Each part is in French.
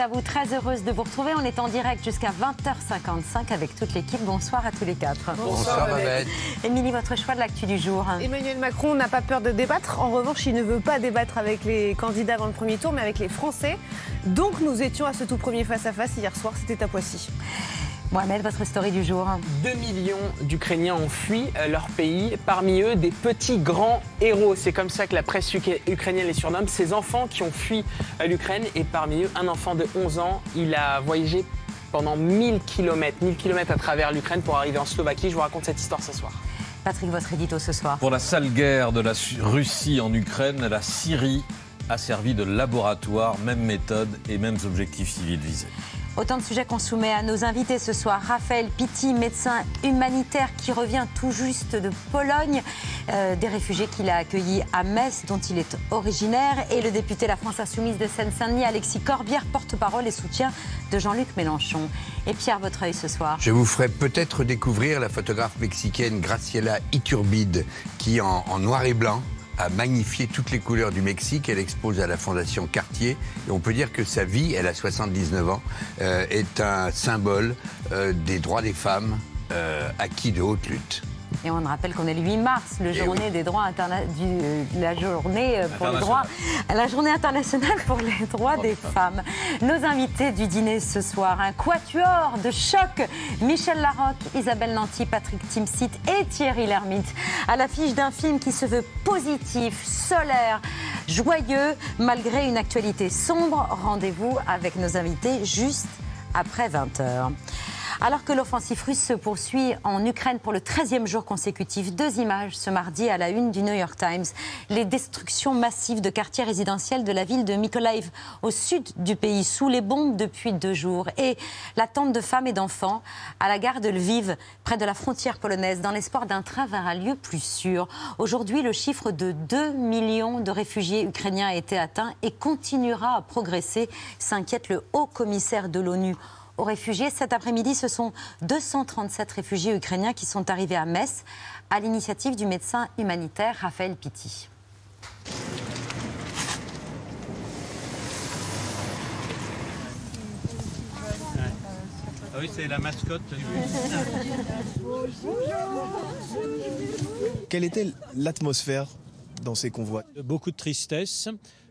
à vous, très heureuse de vous retrouver. On est en direct jusqu'à 20h55 avec toute l'équipe. Bonsoir à tous les quatre. Bonsoir, Émilie, votre choix de l'actu du jour. Emmanuel Macron n'a pas peur de débattre. En revanche, il ne veut pas débattre avec les candidats avant le premier tour, mais avec les Français. Donc nous étions à ce tout premier face-à-face -face hier soir, c'était à Poissy. Mohamed, votre story du jour. 2 millions d'Ukrainiens ont fui euh, leur pays, parmi eux des petits grands héros. C'est comme ça que la presse ukrainienne les surnomme, ces enfants qui ont fui euh, l'Ukraine et parmi eux un enfant de 11 ans, il a voyagé pendant 1000 km, 1000 km à travers l'Ukraine pour arriver en Slovaquie. Je vous raconte cette histoire ce soir. Patrick, votre édito ce soir. Pour la sale guerre de la Russie en Ukraine, la Syrie a servi de laboratoire, même méthode et mêmes objectifs civils visés. Autant de sujets qu'on soumet à nos invités ce soir. Raphaël Pitti, médecin humanitaire qui revient tout juste de Pologne, euh, des réfugiés qu'il a accueillis à Metz, dont il est originaire, et le député La France Insoumise de Seine-Saint-Denis, Alexis Corbière, porte-parole et soutien de Jean-Luc Mélenchon. Et Pierre œil ce soir. Je vous ferai peut-être découvrir la photographe mexicaine Graciela Iturbide, qui en noir et blanc a magnifié toutes les couleurs du Mexique. Elle expose à la Fondation Cartier. Et on peut dire que sa vie, elle a 79 ans, euh, est un symbole euh, des droits des femmes euh, acquis de haute lutte. Et on rappelle qu'on est le 8 mars, le journée des droits du, euh, la journée euh, pour les droits, la journée internationale pour les droits des femmes. Nos invités du dîner ce soir, un quatuor de choc Michel Larocque, Isabelle Nanty, Patrick Timsit et Thierry l'ermite À l'affiche d'un film qui se veut positif, solaire, joyeux, malgré une actualité sombre. Rendez-vous avec nos invités juste après 20h. Alors que l'offensive russe se poursuit en Ukraine pour le 13e jour consécutif, deux images ce mardi à la une du New York Times. Les destructions massives de quartiers résidentiels de la ville de Mykolaiv au sud du pays sous les bombes depuis deux jours et l'attente de femmes et d'enfants à la gare de Lviv près de la frontière polonaise dans l'espoir d'un train vers un lieu plus sûr. Aujourd'hui, le chiffre de 2 millions de réfugiés ukrainiens a été atteint et continuera à progresser, s'inquiète le haut commissaire de l'ONU aux réfugiés. Cet après-midi, ce sont 237 réfugiés ukrainiens qui sont arrivés à Metz à l'initiative du médecin humanitaire Raphaël Pitti. Ah oui, c'est la mascotte. Quelle était l'atmosphère dans ces convois Beaucoup de tristesse,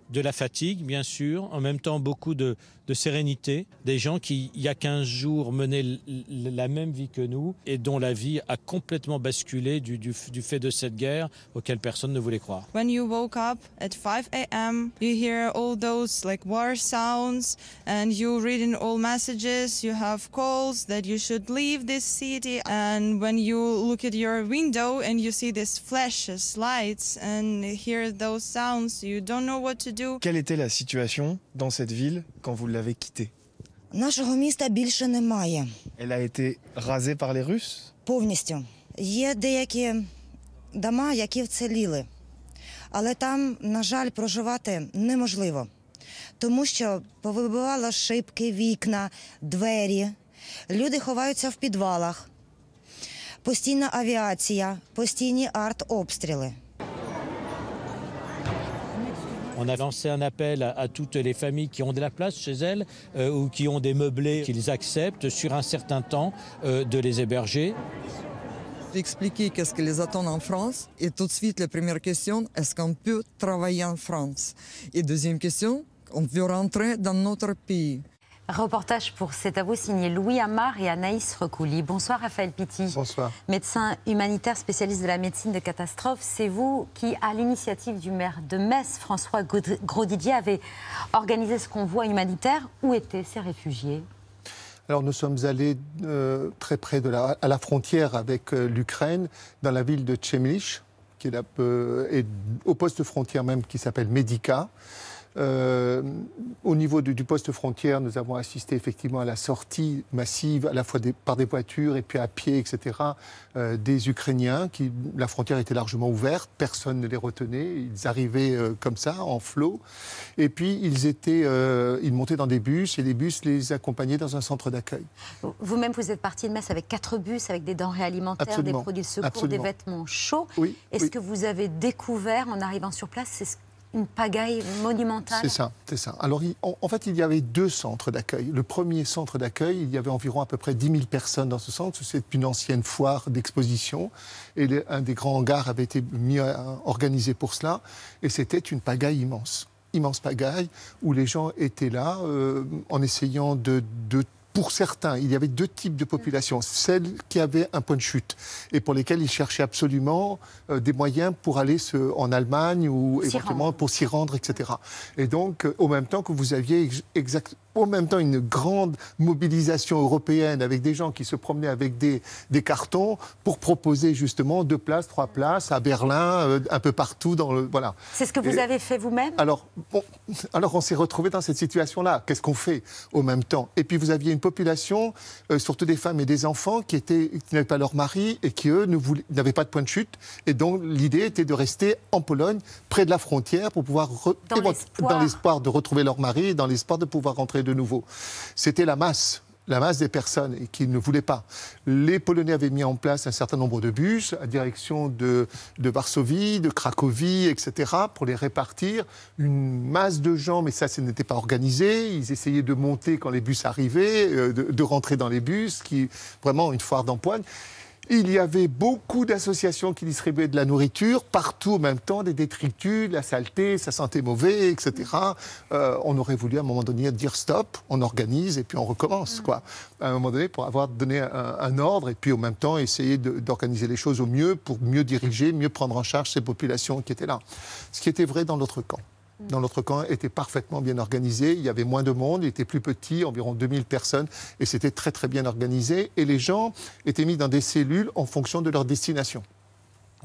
de la fatigue, bien sûr, en même temps beaucoup de, de sérénité, des gens qui, il y a 15 jours, menaient la même vie que nous et dont la vie a complètement basculé du, du, du fait de cette guerre auquel personne ne voulait croire. When you woke up at 5 a.m., you hear all those like war sounds and you read in all messages, you have calls that you should leave this city and when you look at your window and you see these flashes, lights and hear those sounds, you don't know what to do. Quelle était la situation dans cette ville quand vous avait quitté. Нашого міста більше немає. Elle a été rasée par les Russes. Повністю. Є деякі дома, які вціліли. Але там, на жаль, проживати неможливо, тому що повибивало шибки, вікна, двері. Люди ховаються в підвалах, постійна авіація, постійні артобстріли. On a lancé un appel à, toutes les familles qui ont de la place chez elles euh, ou qui ont des meublés qu'ils acceptent sur un certain temps euh, de les héberger. Expliquer qu'est-ce qui les attend en France. Et tout de suite, la première question, est-ce qu'on peut travailler en France Et deuxième question, on veut rentrer dans notre pays. Reportage pour C'est à vous signé Louis Amar et Anaïs Recouli. Bonsoir Raphaël Pitti. Bonsoir. Médecin humanitaire spécialiste de la médecine de catastrophe, c'est vous qui, à l'initiative du maire de Metz, François Grodidier, avez organisé ce convoi humanitaire. Où étaient ces réfugiés alors nous sommes allés euh, très près de la, à la frontière avec euh, l'Ukraine, dans la ville de Tchemlich, qui euh, est, au poste de frontière même qui s'appelle Medica. Euh, au niveau du poste frontière, nous avons assisté effectivement à la sortie massive, à la fois par des voitures et puis à pied, etc., euh, des Ukrainiens. Qui, la frontière était largement ouverte, personne ne les retenait. Ils arrivaient euh, comme ça, en flot. Et puis, ils, étaient, ils montaient dans des bus et les bus les accompagnaient dans un centre d'accueil. Vous-même, vous êtes parti de Metz avec quatre bus, avec des denrées alimentaires, des produits de secours, des vêtements chauds. Oui, Est-ce que vous avez découvert en arrivant sur place, une pagaille monumentale. C'est ça, c'est ça. Alors, en, fait, il y avait deux centres d'accueil. Le premier centre d'accueil, il y avait environ à peu près 10 000 personnes dans ce centre. C'est une ancienne foire d'exposition. Et un des grands hangars avait été mis, euh, organisé pour cela. Et c'était une pagaille immense immense pagaille où les gens étaient là euh, en essayant de, de pour certains, il y avait deux types de populations. Celles qui avaient un point de chute et pour lesquelles ils cherchaient absolument euh, des moyens pour aller en Allemagne ou éventuellement pour s'y rendre, etc. Et donc, euh, au même temps que vous aviez exactement en même temps une grande mobilisation européenne avec des gens qui se promenaient avec des, des cartons pour proposer justement deux places, trois places à Berlin, euh, un peu partout dans le voilà. C'est ce que vous avez fait vous-même. Alors alors on s'est retrouvé dans cette situation-là. Qu'est-ce qu'on fait au même temps Et puis vous aviez une population, euh, surtout des femmes et des enfants, qui étaient qui n'avaient pas leur mari et qui eux n'avaient pas de point de chute. Et donc l'idée était de rester en Pologne, près de la frontière, pour pouvoir dans l'espoir de retrouver leur mari, dans l'espoir de pouvoir rentrer nouveau. C'était la masse la masse des personnes qui ne voulaient pas. Les Polonais avaient mis en place un certain nombre de bus à direction de, Varsovie, de Cracovie, etc., pour les répartir. Une masse de gens, mais ça, ce n'était pas organisé. Ils essayaient de monter quand les bus arrivaient, euh, de, rentrer dans les bus, qui vraiment une foire d'empoigne. Il y avait beaucoup d'associations qui distribuaient de la nourriture, partout en même temps, des détritus, la saleté, ça sentait mauvais, etc. Euh, on aurait voulu à un moment donné dire stop, on organise et puis on recommence, mm. quoi. À un moment donné, pour avoir donné un, ordre et puis en même temps essayer d'organiser les choses au mieux pour mieux diriger, mieux prendre en charge ces populations qui étaient là. Ce qui était vrai dans l'autre camp dans notre camp était parfaitement bien organisé. Il y avait moins de monde, il était plus petit, environ 2000 personnes, et c'était très très bien organisé. Et les gens étaient mis dans des cellules en fonction de leur destination.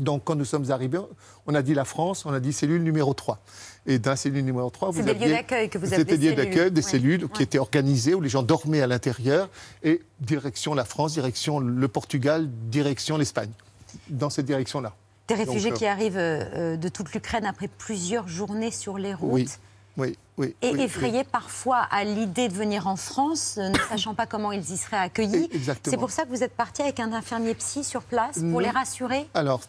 Donc, quand nous sommes arrivés, on a dit la France, on a dit cellule numéro 3. Et dans cellule numéro 3, vous aviez... des lieux d'accueil que vous C'était des d'accueil, des cellules qui étaient organisées, où les gens dormaient à l'intérieur. Et direction la France, direction le Portugal, direction l'Espagne. Dans cette direction-là. Des réfugiés euh, qui arrivent euh, euh, de toute l'Ukraine après plusieurs journées sur les routes. Oui. Oui, oui, et effrayés parfois à l'idée de venir en France, ne sachant pas comment ils y seraient accueillis. Eh, C'est pour ça que vous êtes parti avec un infirmier psy sur place pour les rassurer Alors,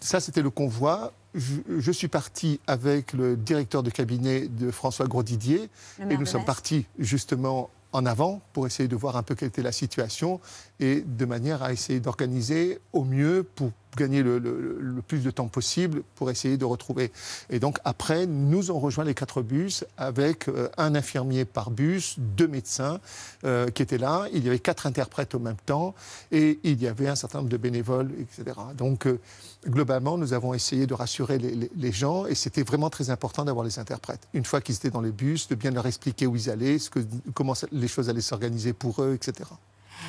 ça, c'était le convoi. Je, suis parti avec le directeur de cabinet de François Grosdidier et nous sommes partis justement en avant pour essayer de voir un peu quelle était la situation et de manière à essayer d'organiser au mieux pour gagner le, plus de temps possible pour essayer de retrouver. Et donc après, nous avons rejoint les quatre bus avec euh, un infirmier par bus, deux médecins euh, qui étaient là. Il y avait quatre interprètes au même temps et il y avait un certain nombre de bénévoles, etc. Donc euh, globalement, nous avons essayé de rassurer les, gens et c'était vraiment très important d'avoir les interprètes. Une fois qu'ils étaient dans les bus, de bien leur expliquer où ils allaient, ce que, comment les choses allaient s'organiser pour eux, etc.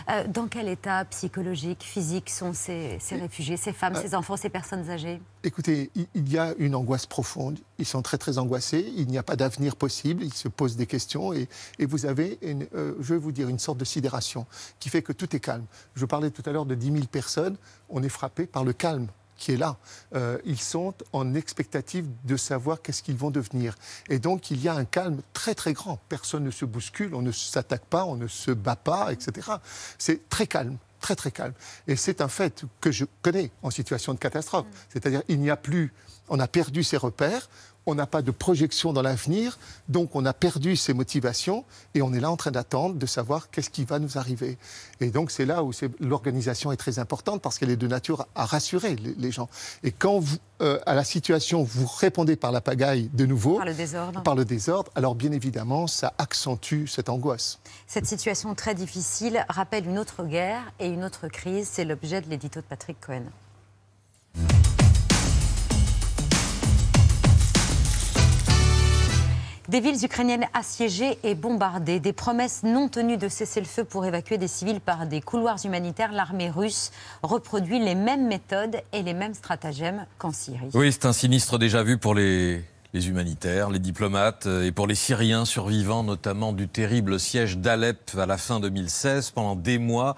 Euh, dans quel état psychologique, physique sont ces, réfugiés, ces femmes, euh, ces enfants, ces personnes âgées Écoutez, il y a une angoisse profonde. Ils sont très très angoissés. Il n'y a pas d'avenir possible. Ils se posent des questions et, vous avez, euh, je vais vous dire, une sorte de sidération qui fait que tout est calme. Je parlais tout à l'heure de 10 000 personnes. On est frappé par le calme qui est là. Euh, ils sont en expectative de savoir qu'est-ce qu'ils vont devenir. Et donc, il y a un calme très, très grand. Personne ne se bouscule, on ne s'attaque pas, on ne se bat pas, etc. C'est très calme très très calme. Et c'est un fait que je connais en situation de catastrophe. Mm. C'est-à-dire il n'y a plus, on a perdu ses repères, on n'a pas de projection dans l'avenir, donc on a perdu ses motivations et on est là en train d'attendre de savoir qu'est-ce qui va nous arriver. Et donc c'est là où l'organisation est très importante parce qu'elle est de nature à rassurer les, gens. Et quand vous, euh, à la situation, vous répondez par la pagaille de nouveau, par le désordre alors bien évidemment, ça accentue cette angoisse. Cette situation très difficile rappelle une autre guerre et une autre crise. C'est l'objet de l'édito de Patrick Cohen. Des villes ukrainiennes assiégées et bombardées, des promesses non tenues de cesser le feu pour évacuer des civils par des couloirs humanitaires, l'armée russe reproduit les mêmes méthodes et les mêmes stratagèmes qu'en Syrie. Oui, c'est un sinistre déjà vu pour les, humanitaires, les diplomates euh, et pour les Syriens survivants notamment du terrible siège d'Alep à la fin 2016 pendant des mois.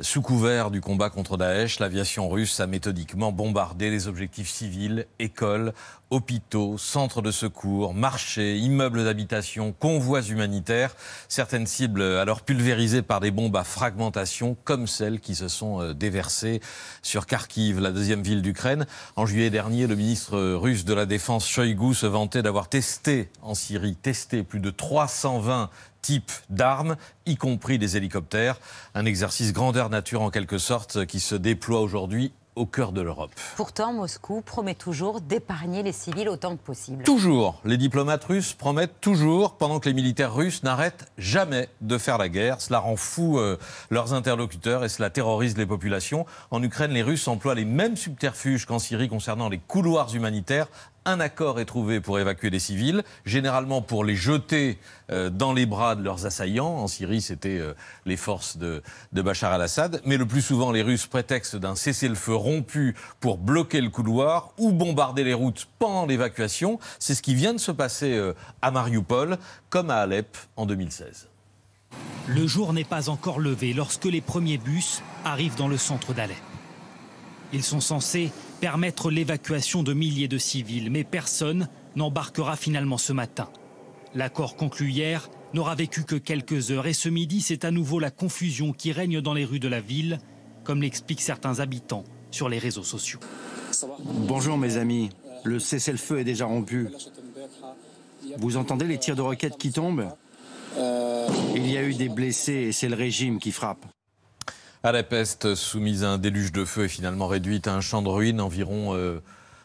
Sous couvert du combat contre Daesh, l'aviation russe a méthodiquement bombardé les objectifs civils, écoles, hôpitaux, centres de secours, marchés, immeubles d'habitation, convois humanitaires, certaines cibles alors pulvérisées par des bombes à fragmentation, comme celles qui se sont euh, déversées sur Kharkiv, la deuxième ville d'Ukraine. En juillet dernier, le ministre russe de la Défense, Shoigu, se vantait d'avoir testé en Syrie, testé plus de 320 types d'armes, y compris des hélicoptères. Un exercice grandeur nature en quelque sorte qui se déploie aujourd'hui au cœur de l'Europe. Pourtant, Moscou promet toujours d'épargner les civils autant que possible. Toujours. Les diplomates russes promettent toujours, pendant que les militaires russes n'arrêtent jamais de faire la guerre. Cela rend fou euh, leurs interlocuteurs et cela terrorise les populations. En Ukraine, les Russes emploient les mêmes subterfuges qu'en Syrie concernant les couloirs humanitaires un accord est trouvé pour évacuer les civils, généralement pour les jeter euh, dans les bras de leurs assaillants. En Syrie, c'était euh, les forces de, Bachar al-Assad. Mais le plus souvent, les Russes prétextent d'un cessez-le-feu rompu pour bloquer le couloir ou bombarder les routes pendant l'évacuation. C'est ce qui vient de se passer euh, à Mariupol, comme à Alep en 2016. Le jour n'est pas encore levé lorsque les premiers bus arrivent dans le centre d'Alep. Ils sont censés permettre l'évacuation de milliers de civils, mais personne n'embarquera finalement ce matin. L'accord conclu hier n'aura vécu que quelques heures et ce midi, c'est à nouveau la confusion qui règne dans les rues de la ville, comme l'expliquent certains habitants sur les réseaux sociaux. Bonjour mes amis, le cessez-le-feu est déjà rompu. Vous entendez les tirs de roquettes qui tombent Il y a eu des blessés et c'est le régime qui frappe. À la peste, soumise à un déluge de feu et finalement réduite à un champ de ruines, environ, euh,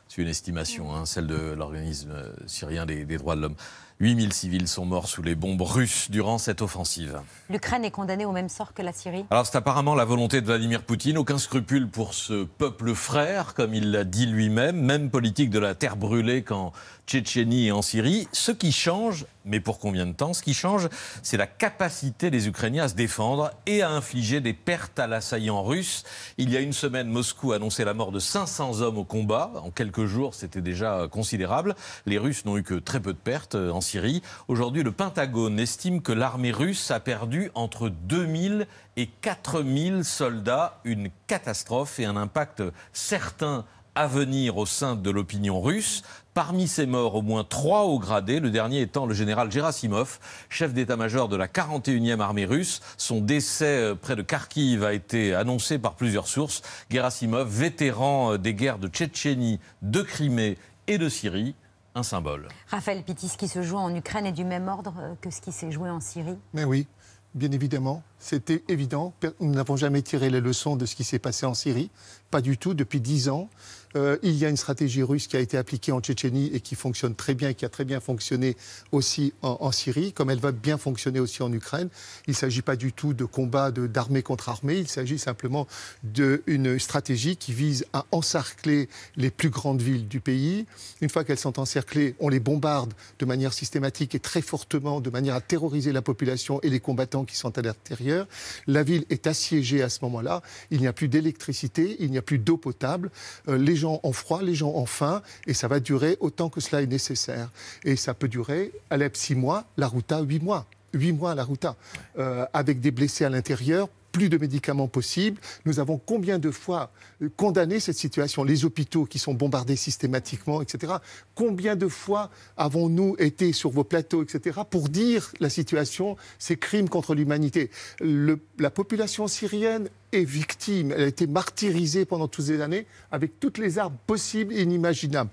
c'est une estimation, hein, celle de l'organisme euh, syrien des, droits de l'homme. 8000 civils sont morts sous les bombes russes durant cette offensive. L'Ukraine est condamnée au même sort que la Syrie Alors c'est apparemment la volonté de Vladimir Poutine, aucun scrupule pour ce peuple frère, comme il l'a dit lui-même, même politique de la terre brûlée quand Tchétchénie et en Syrie. Ce qui change, mais pour combien de temps Ce qui change, c'est la capacité des Ukrainiens à se défendre et à infliger des pertes à l'assaillant russe. Il y a une semaine, Moscou a annoncé la mort de 500 hommes au combat. En quelques jours, c'était déjà considérable. Les Russes n'ont eu que très peu de pertes euh, en Syrie. Aujourd'hui, le Pentagone estime que l'armée russe a perdu entre 2000 et 4000 soldats. Une catastrophe et un impact certain à venir au sein de l'opinion russe. Parmi ces morts, au moins trois hauts gradés, le dernier étant le général Gerasimov, chef d'état-major de la 41e armée russe. Son décès euh, près de Kharkiv a été annoncé par plusieurs sources. Gerasimov, vétéran euh, des guerres de Tchétchénie, de Crimée et de Syrie, un symbole. Raphaël Pitis, ce qui se joue en Ukraine est du même ordre euh, que ce qui s'est joué en Syrie Mais oui, bien évidemment. C'était évident. Nous n'avons jamais tiré les leçons de ce qui s'est passé en Syrie. Pas du tout. Depuis dix ans, euh, il y a une stratégie russe qui a été appliquée en Tchétchénie et qui fonctionne très bien, qui a très bien fonctionné aussi en, Syrie, comme elle va bien fonctionner aussi en Ukraine. Il ne s'agit pas du tout de combat d'armée contre armée, il s'agit simplement d'une stratégie qui vise à encercler les plus grandes villes du pays. Une fois qu'elles sont encerclées, on les bombarde de manière systématique et très fortement, de manière à terroriser la population et les combattants qui sont à l'intérieur. La ville est assiégée à ce moment-là. Il n'y a plus d'électricité, il n'y a plus d'eau potable. Euh, les en froid, les gens ont faim, et ça va durer autant que cela est nécessaire. Et ça peut durer, Alep, six mois, la Routa huit mois. Huit mois à la Routa, euh, avec des blessés à l'intérieur, plus de médicaments possibles. Nous avons combien de fois euh, condamné cette situation Les hôpitaux qui sont bombardés systématiquement, etc. Combien de fois avons-nous été sur vos plateaux, etc., pour dire la situation, ces crimes contre l'humanité La population syrienne est victime, elle a été martyrisée pendant toutes ces années avec toutes les armes possibles et inimaginables.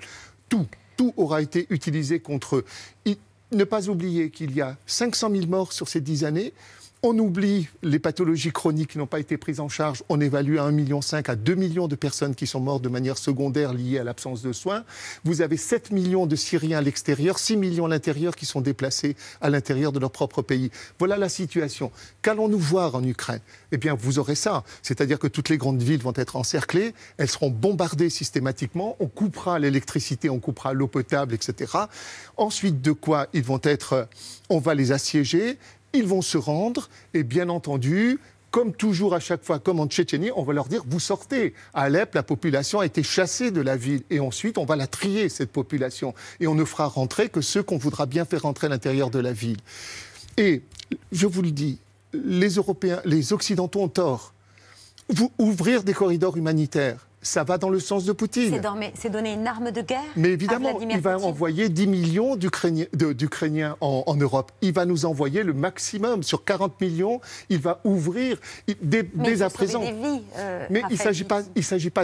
Tout, tout aura été utilisé contre eux. ne pas oublier qu'il y a 500 000 morts sur ces 10 années. On oublie les pathologies chroniques qui n'ont pas été prises en charge. On évalue à 1,5 million à 2 millions de personnes qui sont mortes de manière secondaire liée à l'absence de soins. Vous avez 7 millions de Syriens à l'extérieur, 6 millions à l'intérieur qui sont déplacés à l'intérieur de leur propre pays. Voilà la situation. Qu'allons-nous voir en Ukraine Eh bien, vous aurez ça. C'est-à-dire que toutes les grandes villes vont être encerclées, elles seront bombardées systématiquement, on coupera l'électricité, on coupera l'eau potable, etc. Ensuite de quoi ils vont être, euh, on va les assiéger ils vont se rendre et bien entendu, comme toujours à chaque fois, comme en Tchétchénie, on va leur dire vous sortez. À Alep, la population a été chassée de la ville et ensuite on va la trier, cette population. Et on ne fera rentrer que ceux qu'on voudra bien faire rentrer à l'intérieur de la ville. Et je vous le dis, les Européens, les Occidentaux ont tort. Vous ouvrir des corridors humanitaires, ça va dans le sens de Poutine. C'est donner une arme de guerre Mais évidemment, il va envoyer 10 millions d'Ukrainiens en, en, Europe. Il va nous envoyer le maximum. Sur 40 millions, il va ouvrir il, dès, à présent. Des vies, euh, Mais il ne s'agit pas,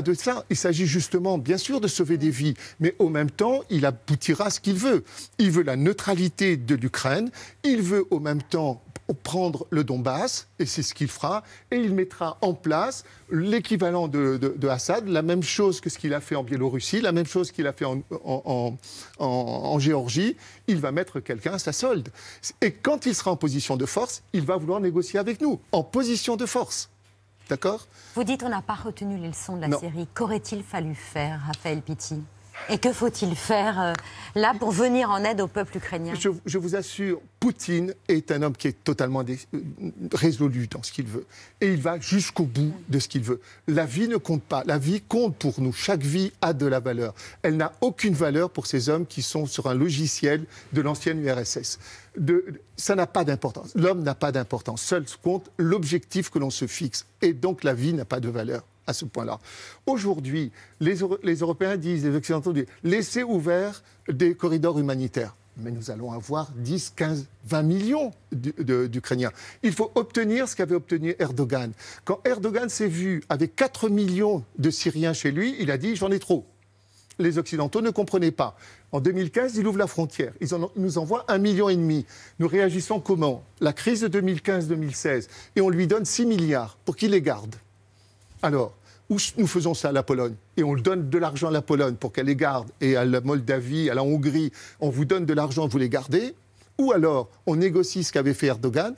de ça. Il s'agit justement, bien sûr, de sauver des vies. Mais au même temps, il aboutira à ce qu'il veut. Il veut la neutralité de l'Ukraine. Il veut au même temps prendre le Donbass, et c'est ce qu'il fera, et il mettra en place l'équivalent de, Assad, la même chose que ce qu'il a fait en Biélorussie, la même chose qu'il a fait en, Géorgie, il va mettre quelqu'un à sa solde. Et quand il sera en position de force, il va vouloir négocier avec nous, en position de force. D'accord Vous dites on n'a pas retenu les leçons de la série. Qu'aurait-il fallu faire, Raphaël Pitti et que faut-il faire euh, là pour venir en aide au peuple ukrainien je, vous assure, Poutine est un homme qui est totalement euh, résolu dans ce qu'il veut. Et il va jusqu'au bout de ce qu'il veut. La vie ne compte pas. La vie compte pour nous. Chaque vie a de la valeur. Elle n'a aucune valeur pour ces hommes qui sont sur un logiciel de l'ancienne URSS. De, ça n'a pas d'importance. L'homme n'a pas d'importance. Seul compte l'objectif que l'on se fixe. Et donc la vie n'a pas de valeur à ce point-là. Aujourd'hui, les, Européens disent, les Occidentaux disent, laissez ouverts des corridors humanitaires. Mais nous allons avoir 10, 15, 20 millions d'Ukrainiens. Il faut obtenir ce qu'avait obtenu Erdogan. Quand Erdogan s'est vu avec 4 millions de Syriens chez lui, il a dit j'en ai trop les Occidentaux ne comprenaient pas. En 2015, il ouvre la frontière. Ils, nous envoient un million et demi. Nous réagissons comment La crise de 2015-2016. Et on lui donne 6 milliards pour qu'il les garde. Alors, où nous faisons ça à la Pologne et on donne de l'argent à la Pologne pour qu'elle les garde et à la Moldavie, à la Hongrie, on vous donne de l'argent, vous les gardez, ou alors on négocie ce qu'avait fait Erdogan,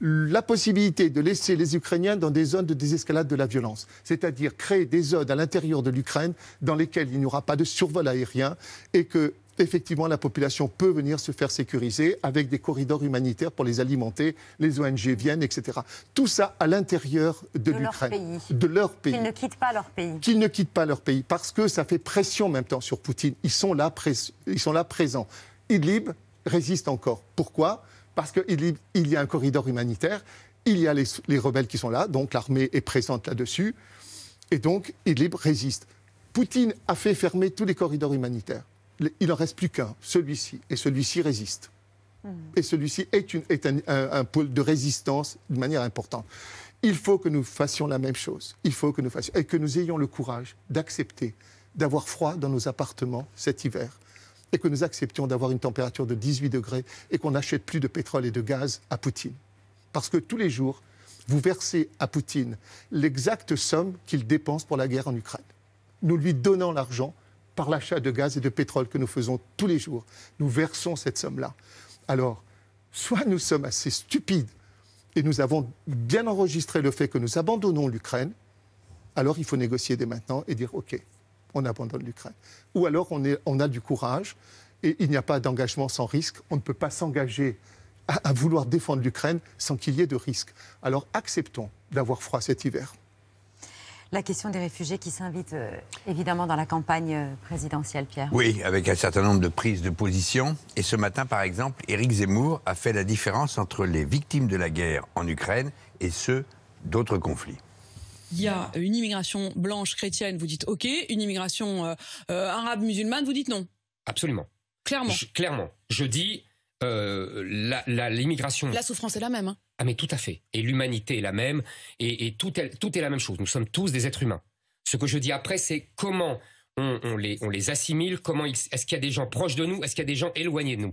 la possibilité de laisser les Ukrainiens dans des zones de désescalade de la violence, c'est-à-dire créer des zones à l'intérieur de l'Ukraine dans lesquelles il n'y aura pas de survol aérien et que effectivement, la population peut venir se faire sécuriser avec des corridors humanitaires pour les alimenter, les ONG viennent, etc. Tout ça à l'intérieur de, de l'Ukraine, de leur pays. Qu'ils ne quittent pas leur pays. Qu'ils ne quittent pas leur pays, parce que ça fait pression en même temps sur Poutine. Ils sont là, Ils sont là présents. Idlib résiste encore. Pourquoi Parce qu'il y a un corridor humanitaire, il y a les rebelles qui sont là, donc l'armée est présente là-dessus, et donc Idlib résiste. Poutine a fait fermer tous les corridors humanitaires il en reste plus qu'un, celui-ci, et celui-ci résiste. Hmm. Et celui-ci est, un, pôle de résistance de manière importante. Il faut que nous fassions la même chose. Il faut que nous fassions et que nous ayons le courage d'accepter d'avoir froid dans nos appartements cet hiver et que nous acceptions d'avoir une température de 18 degrés et qu'on n'achète plus de pétrole et de gaz à Poutine. Parce que tous les jours, vous versez à Poutine l'exacte somme qu'il dépense pour la guerre en Ukraine, nous lui donnons l'argent par l'achat de gaz et de pétrole que nous faisons tous les jours. Nous versons cette somme-là. Alors, soit nous sommes assez stupides et nous avons bien enregistré le fait que nous abandonnons l'Ukraine, alors il faut négocier dès maintenant et dire OK, on abandonne l'Ukraine. Ou alors on, a du courage et il n'y a pas d'engagement sans risque. On ne peut pas s'engager à vouloir défendre l'Ukraine sans qu'il y ait de risque. Alors acceptons d'avoir froid cet hiver la question des réfugiés qui s'invite euh, évidemment dans la campagne euh, présidentielle, Pierre. Oui, avec un certain nombre de prises de position. Et ce matin, par exemple, Éric Zemmour a fait la différence entre les victimes de la guerre en Ukraine et ceux d'autres conflits. Il y a une immigration blanche chrétienne, vous dites OK. Une immigration euh, arabe musulmane, vous dites non. Absolument. Clairement. clairement. Je dis, l'immigration. La, la, souffrance est la même. Hein. Ah mais tout à fait. Et l'humanité est la même, et, tout, est, tout est la même chose. Nous sommes tous des êtres humains. Ce que je dis après, c'est comment on, les, on les assimile, comment est-ce qu'il y a des gens proches de nous, est-ce qu'il y a des gens éloignés de nous.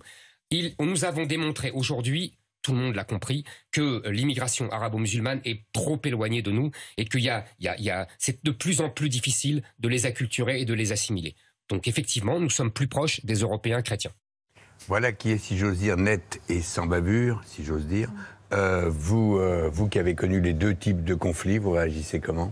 on nous avons démontré aujourd'hui, tout le monde l'a compris, que l'immigration arabo-musulmane est trop éloignée de nous et que c'est de plus en plus difficile de les acculturer et de les assimiler. Donc effectivement, nous sommes plus proches des Européens chrétiens. Voilà qui est, si j'ose dire, net et sans bavure, si j'ose dire, euh, vous, euh, vous qui avez connu les deux types de conflits, vous réagissez comment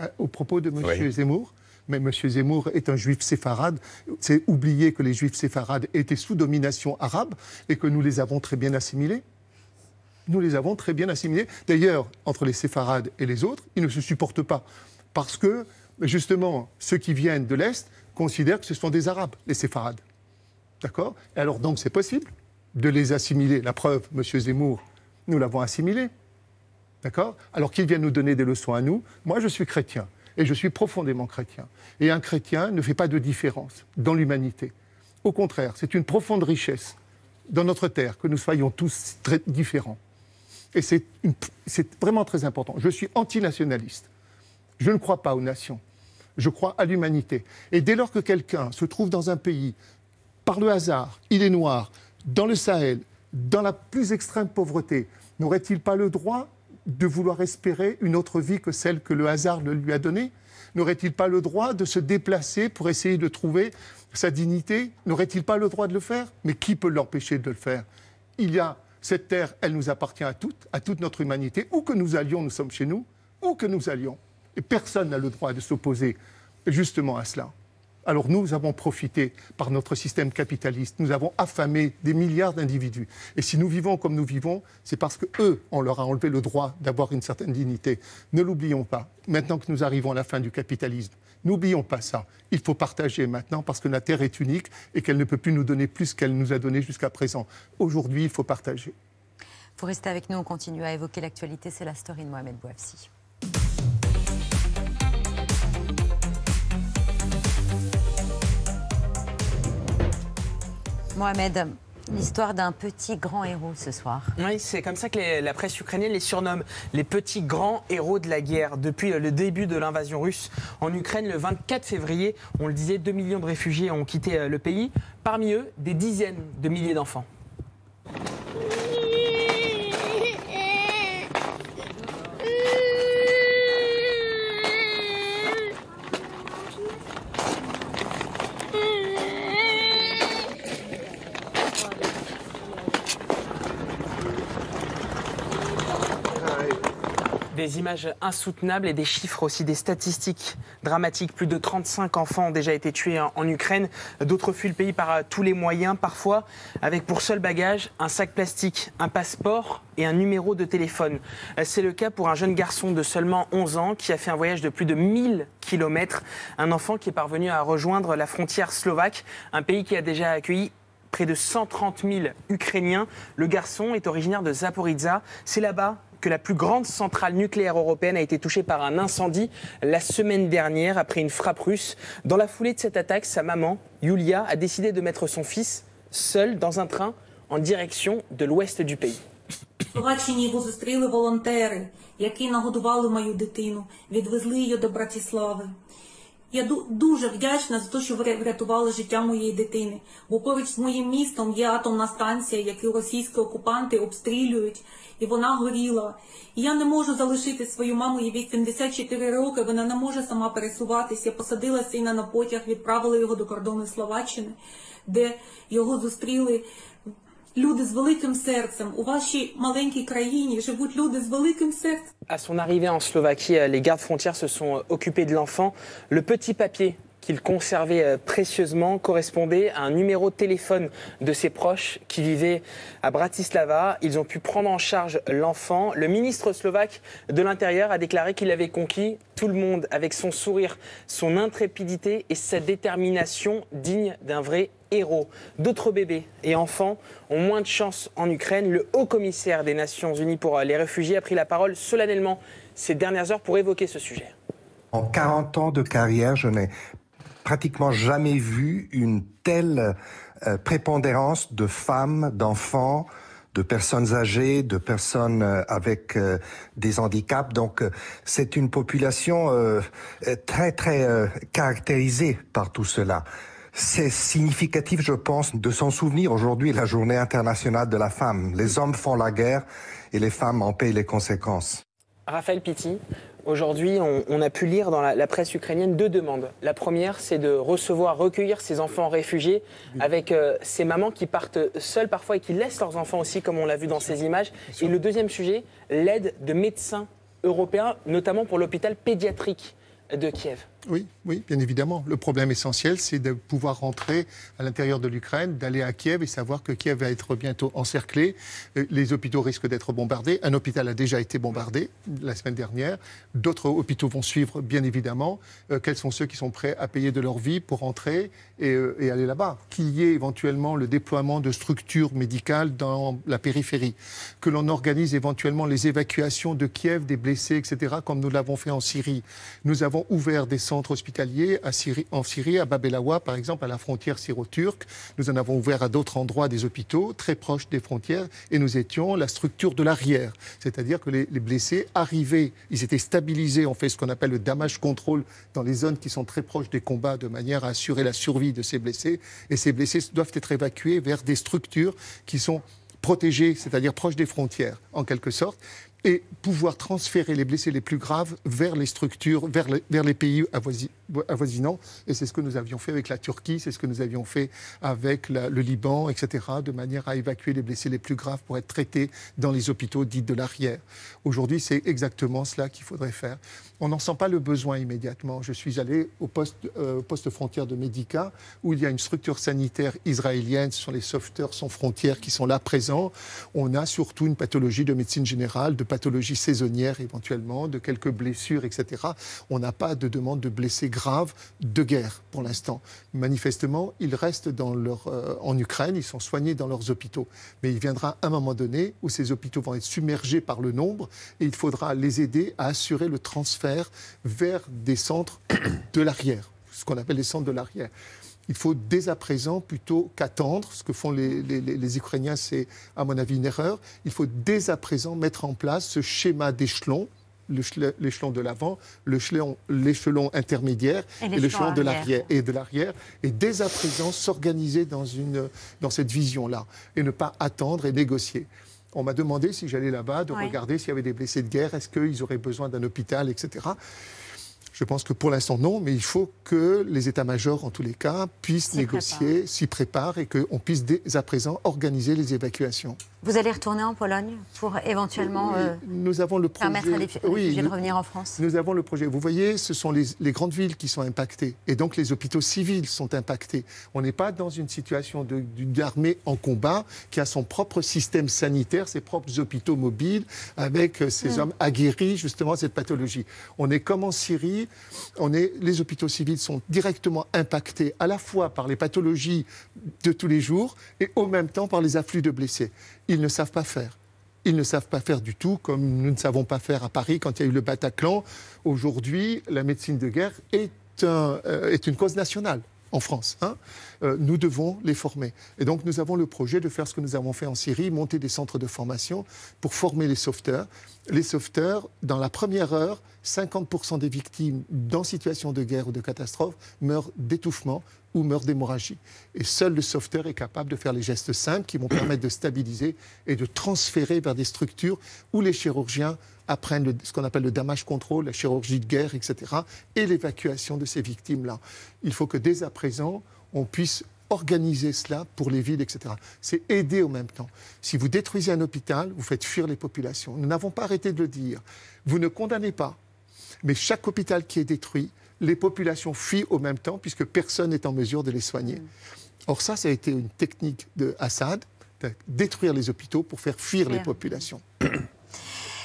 euh, Au propos de M. Zemmour mais M. Zemmour est un juif séfarade. C'est oublier que les juifs séfarades étaient sous domination arabe et que nous les avons très bien assimilés nous les avons très bien assimilés. D'ailleurs, entre les séfarades et les autres, ils ne se supportent pas. Parce que, justement, ceux qui viennent de l'Est considèrent que ce sont des Arabes, les séfarades. D'accord Alors, donc, c'est possible de les assimiler. La preuve, M. Zemmour nous l'avons assimilé. D'accord Alors qu'il vient nous donner des leçons à nous. Moi, je suis chrétien et je suis profondément chrétien. Et un chrétien ne fait pas de différence dans l'humanité. Au contraire, c'est une profonde richesse dans notre terre que nous soyons tous très différents. Et c'est vraiment très important. Je suis antinationaliste. Je ne crois pas aux nations. Je crois à l'humanité. Et dès lors que quelqu'un se trouve dans un pays, par le hasard, il est noir, dans le Sahel, dans la plus extrême pauvreté, n'aurait-il pas le droit de vouloir espérer une autre vie que celle que le hasard lui a donnée N'aurait-il pas le droit de se déplacer pour essayer de trouver sa dignité N'aurait-il pas le droit de le faire Mais qui peut l'empêcher de le faire Il y a cette terre, elle nous appartient à toutes, à toute notre humanité. Où que nous allions, nous sommes chez nous. Où que nous allions. Et personne n'a le droit de s'opposer justement à cela. Alors nous avons profité par notre système capitaliste, nous avons affamé des milliards d'individus. Et si nous vivons comme nous vivons, c'est parce que eux, on leur a enlevé le droit d'avoir une certaine dignité. Ne l'oublions pas. Maintenant que nous arrivons à la fin du capitalisme, n'oublions pas ça. Il faut partager maintenant parce que la Terre est unique et qu'elle ne peut plus nous donner plus qu'elle nous a donné jusqu'à présent. Aujourd'hui, il faut partager. Pour rester avec nous, on continue à évoquer l'actualité. C'est la story de Mohamed Bouafsi. Mohamed, l'histoire d'un petit grand héros ce soir. Oui, c'est comme ça que la presse ukrainienne les surnomme, les petits grands héros de la guerre. Depuis euh, le début de l'invasion russe en Ukraine, le 24 février, on le disait, 2 millions de réfugiés ont quitté euh, le pays, parmi eux des dizaines de milliers d'enfants. Des images insoutenables et des chiffres aussi, des statistiques dramatiques. Plus de 35 enfants ont déjà été tués en Ukraine. D'autres fuient le pays par euh, tous les moyens, parfois avec pour seul bagage un sac plastique, un passeport et un numéro de téléphone. Euh, c'est le cas pour un jeune garçon de seulement 11 ans qui a fait un voyage de plus de 1000 km. Un enfant qui est parvenu à rejoindre la frontière slovaque, un pays qui a déjà accueilli près de 130 000 Ukrainiens. Le garçon est originaire de Zaporizhzhia. C'est là-bas que la plus grande centrale nucléaire européenne a été touchée par un incendie la semaine dernière après une frappe russe. Dans la foulée de cette attaque, sa maman, Yulia, a décidé de mettre son fils seul dans un train en direction de l'ouest du pays. Я дуже вдячна за те, що ви врятували життя моєї дитини. Бо поруч з моїм містом є атомна станція, яку російські окупанти обстрілюють, і вона горіла. І я не можу залишити свою маму їй 84 роки. Вона не може сама пересуватися. Я посадила сина на потяг, відправила його до кордону Словаччини, де його зустріли À son arrivée en Slovaquie, euh, les gardes frontières se sont occupés de l'enfant. Le petit papier qu'il conservait euh, précieusement correspondait à un numéro de téléphone de ses proches qui vivaient à Bratislava. Ils ont pu prendre en charge l'enfant. Le ministre slovaque de l'Intérieur a déclaré qu'il avait conquis tout le monde avec son sourire, son intrépidité et sa détermination digne d'un vrai héros. D'autres bébés et enfants ont moins de chance en Ukraine. Le haut-commissaire des Nations Unies pour euh, les réfugiés a pris la parole solennellement ces dernières heures pour évoquer ce sujet. En 40 ans de carrière, je n'ai pratiquement jamais vu une telle euh, prépondérance de femmes, d'enfants, de personnes âgées, de personnes euh, avec euh, des handicaps. Donc c'est une population très très caractérisée par tout cela. C'est significatif, je pense, de s'en souvenir aujourd'hui la journée internationale de la femme. Les hommes font la guerre et les femmes en paient les conséquences. Raphaël Pitti, Aujourd'hui, on, a pu lire dans la, presse ukrainienne deux demandes. La première, c'est de recevoir, recueillir ces enfants réfugiés avec euh, ces mamans qui partent seules parfois et qui laissent leurs enfants aussi, comme on l'a vu dans ces images. Et le deuxième sujet, l'aide de médecins européens, notamment pour l'hôpital pédiatrique de Kiev. Oui, oui, bien évidemment. Le problème essentiel, c'est de pouvoir rentrer à l'intérieur de l'Ukraine, d'aller à Kiev et savoir que Kiev va être bientôt encerclé. Euh, les hôpitaux risquent d'être bombardés. Un hôpital a déjà été bombardé la semaine dernière. D'autres hôpitaux vont suivre, bien évidemment. Euh, quels sont ceux qui sont prêts à payer de leur vie pour rentrer et, euh, et aller là-bas Qu'il y ait éventuellement le déploiement de structures médicales dans la périphérie. Que l'on organise éventuellement les évacuations de Kiev des blessés, etc., comme nous l'avons fait en Syrie. Nous avons ouvert des centres hospitaliers à Syrie, en Syrie, à Babelawa, par exemple, à la frontière syro-turque. Nous en avons ouvert à d'autres endroits des hôpitaux très proches des frontières et nous étions la structure de l'arrière. C'est-à-dire que les, blessés arrivaient, ils étaient stabilisés. On fait ce qu'on appelle le damage control dans les zones qui sont très proches des combats de manière à assurer la survie de ces blessés. Et ces blessés doivent être évacués vers des structures qui sont protégées, c'est-à-dire proches des frontières, en quelque sorte et pouvoir transférer les blessés les plus graves vers les structures, vers, vers les pays avoisinants avoisinant Et c'est ce que nous avions fait avec la Turquie, c'est ce que nous avions fait avec le Liban, etc., de manière à évacuer les blessés les plus graves pour être traités dans les hôpitaux dits de l'arrière. Aujourd'hui, c'est exactement cela qu'il faudrait faire. On n'en sent pas le besoin immédiatement. Je suis allé au poste, euh, poste frontière de Medica, où il y a une structure sanitaire israélienne, ce sont les sauveteurs sans frontières qui sont là présents. On a surtout une pathologie de médecine générale, de pathologie saisonnière éventuellement, de quelques blessures, etc. On n'a pas de demande de blessés graves grave de guerre pour l'instant. Manifestement, ils restent dans leur, euh, en Ukraine, ils sont soignés dans leurs hôpitaux. Mais il viendra un moment donné où ces hôpitaux vont être submergés par le nombre et il faudra les aider à assurer le transfert vers des centres de l'arrière, ce qu'on appelle les centres de l'arrière. Il faut dès à présent, plutôt qu'attendre, ce que font les, les Ukrainiens, c'est à mon avis une erreur, il faut dès à présent mettre en place ce schéma d'échelon l'échelon de l'avant, l'échelon intermédiaire et l'échelon de l'arrière. Et de l'arrière. Et dès à présent, s'organiser dans, dans cette vision-là et ne pas attendre et négocier. On m'a demandé si j'allais là-bas, de regarder s'il y avait des blessés de guerre, est-ce qu'ils auraient besoin d'un hôpital, etc. Je pense que pour l'instant, non, mais il faut que les états-majors, en tous les cas, puissent négocier, s'y préparent et qu'on puisse dès à présent organiser les évacuations. Vous allez retourner en Pologne pour éventuellement euh, nous avons le permettre à des oui, de revenir en France Nous avons le projet. Vous voyez, ce sont les, grandes villes qui sont impactées. Et donc les hôpitaux civils sont impactés. On n'est pas dans une situation d'armée en combat qui a son propre système sanitaire, ses propres hôpitaux mobiles, avec euh, ces hmm. hommes aguerris justement à cette pathologie. On est comme en Syrie, on est, les hôpitaux civils sont directement impactés à la fois par les pathologies de tous les jours et au même temps par les afflux de blessés ils ne savent pas faire. Ils ne savent pas faire du tout, comme nous ne savons pas faire à Paris quand il y a eu le Bataclan. Aujourd'hui, la médecine de guerre est, euh, une cause nationale en France. Hein. Euh, nous devons les former. Et donc nous avons le projet de faire ce que nous avons fait en Syrie, monter des centres de formation pour former les sauveteurs. Les sauveteurs, dans la première heure, 50% des victimes dans situation de guerre ou de catastrophe meurent d'étouffement ou meurt d'hémorragie. Et seul le sauveteur est capable de faire les gestes simples qui vont permettre de stabiliser et de transférer vers des structures où les chirurgiens apprennent ce qu'on appelle le damage control, la chirurgie de guerre, etc., et l'évacuation de ces victimes-là. Il faut que dès à présent, on puisse organiser cela pour les villes, etc. C'est aider en même temps. Si vous détruisez un hôpital, vous faites fuir les populations. Nous n'avons pas arrêté de le dire. Vous ne condamnez pas, mais chaque hôpital qui est détruit, les populations fuient au même temps puisque personne n'est en mesure de les soigner. Mm. Or ça, ça a été une technique de Assad, de détruire les hôpitaux pour faire fuir les populations.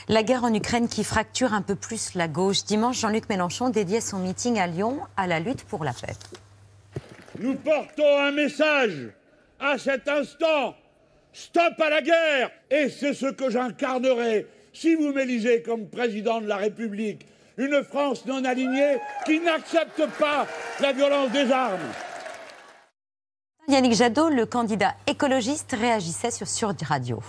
La guerre en Ukraine qui fracture un peu plus la gauche. Dimanche, Jean-Luc Mélenchon dédiait son meeting à Lyon à la lutte pour la paix. Nous portons un message à cet instant. Stop à la guerre Et c'est ce que j'incarnerai si vous m'élisez comme président de la République une France non alignée qui n'accepte pas la violence des armes. Yannick Jadot, le candidat écologiste, réagissait sur Sur Radio.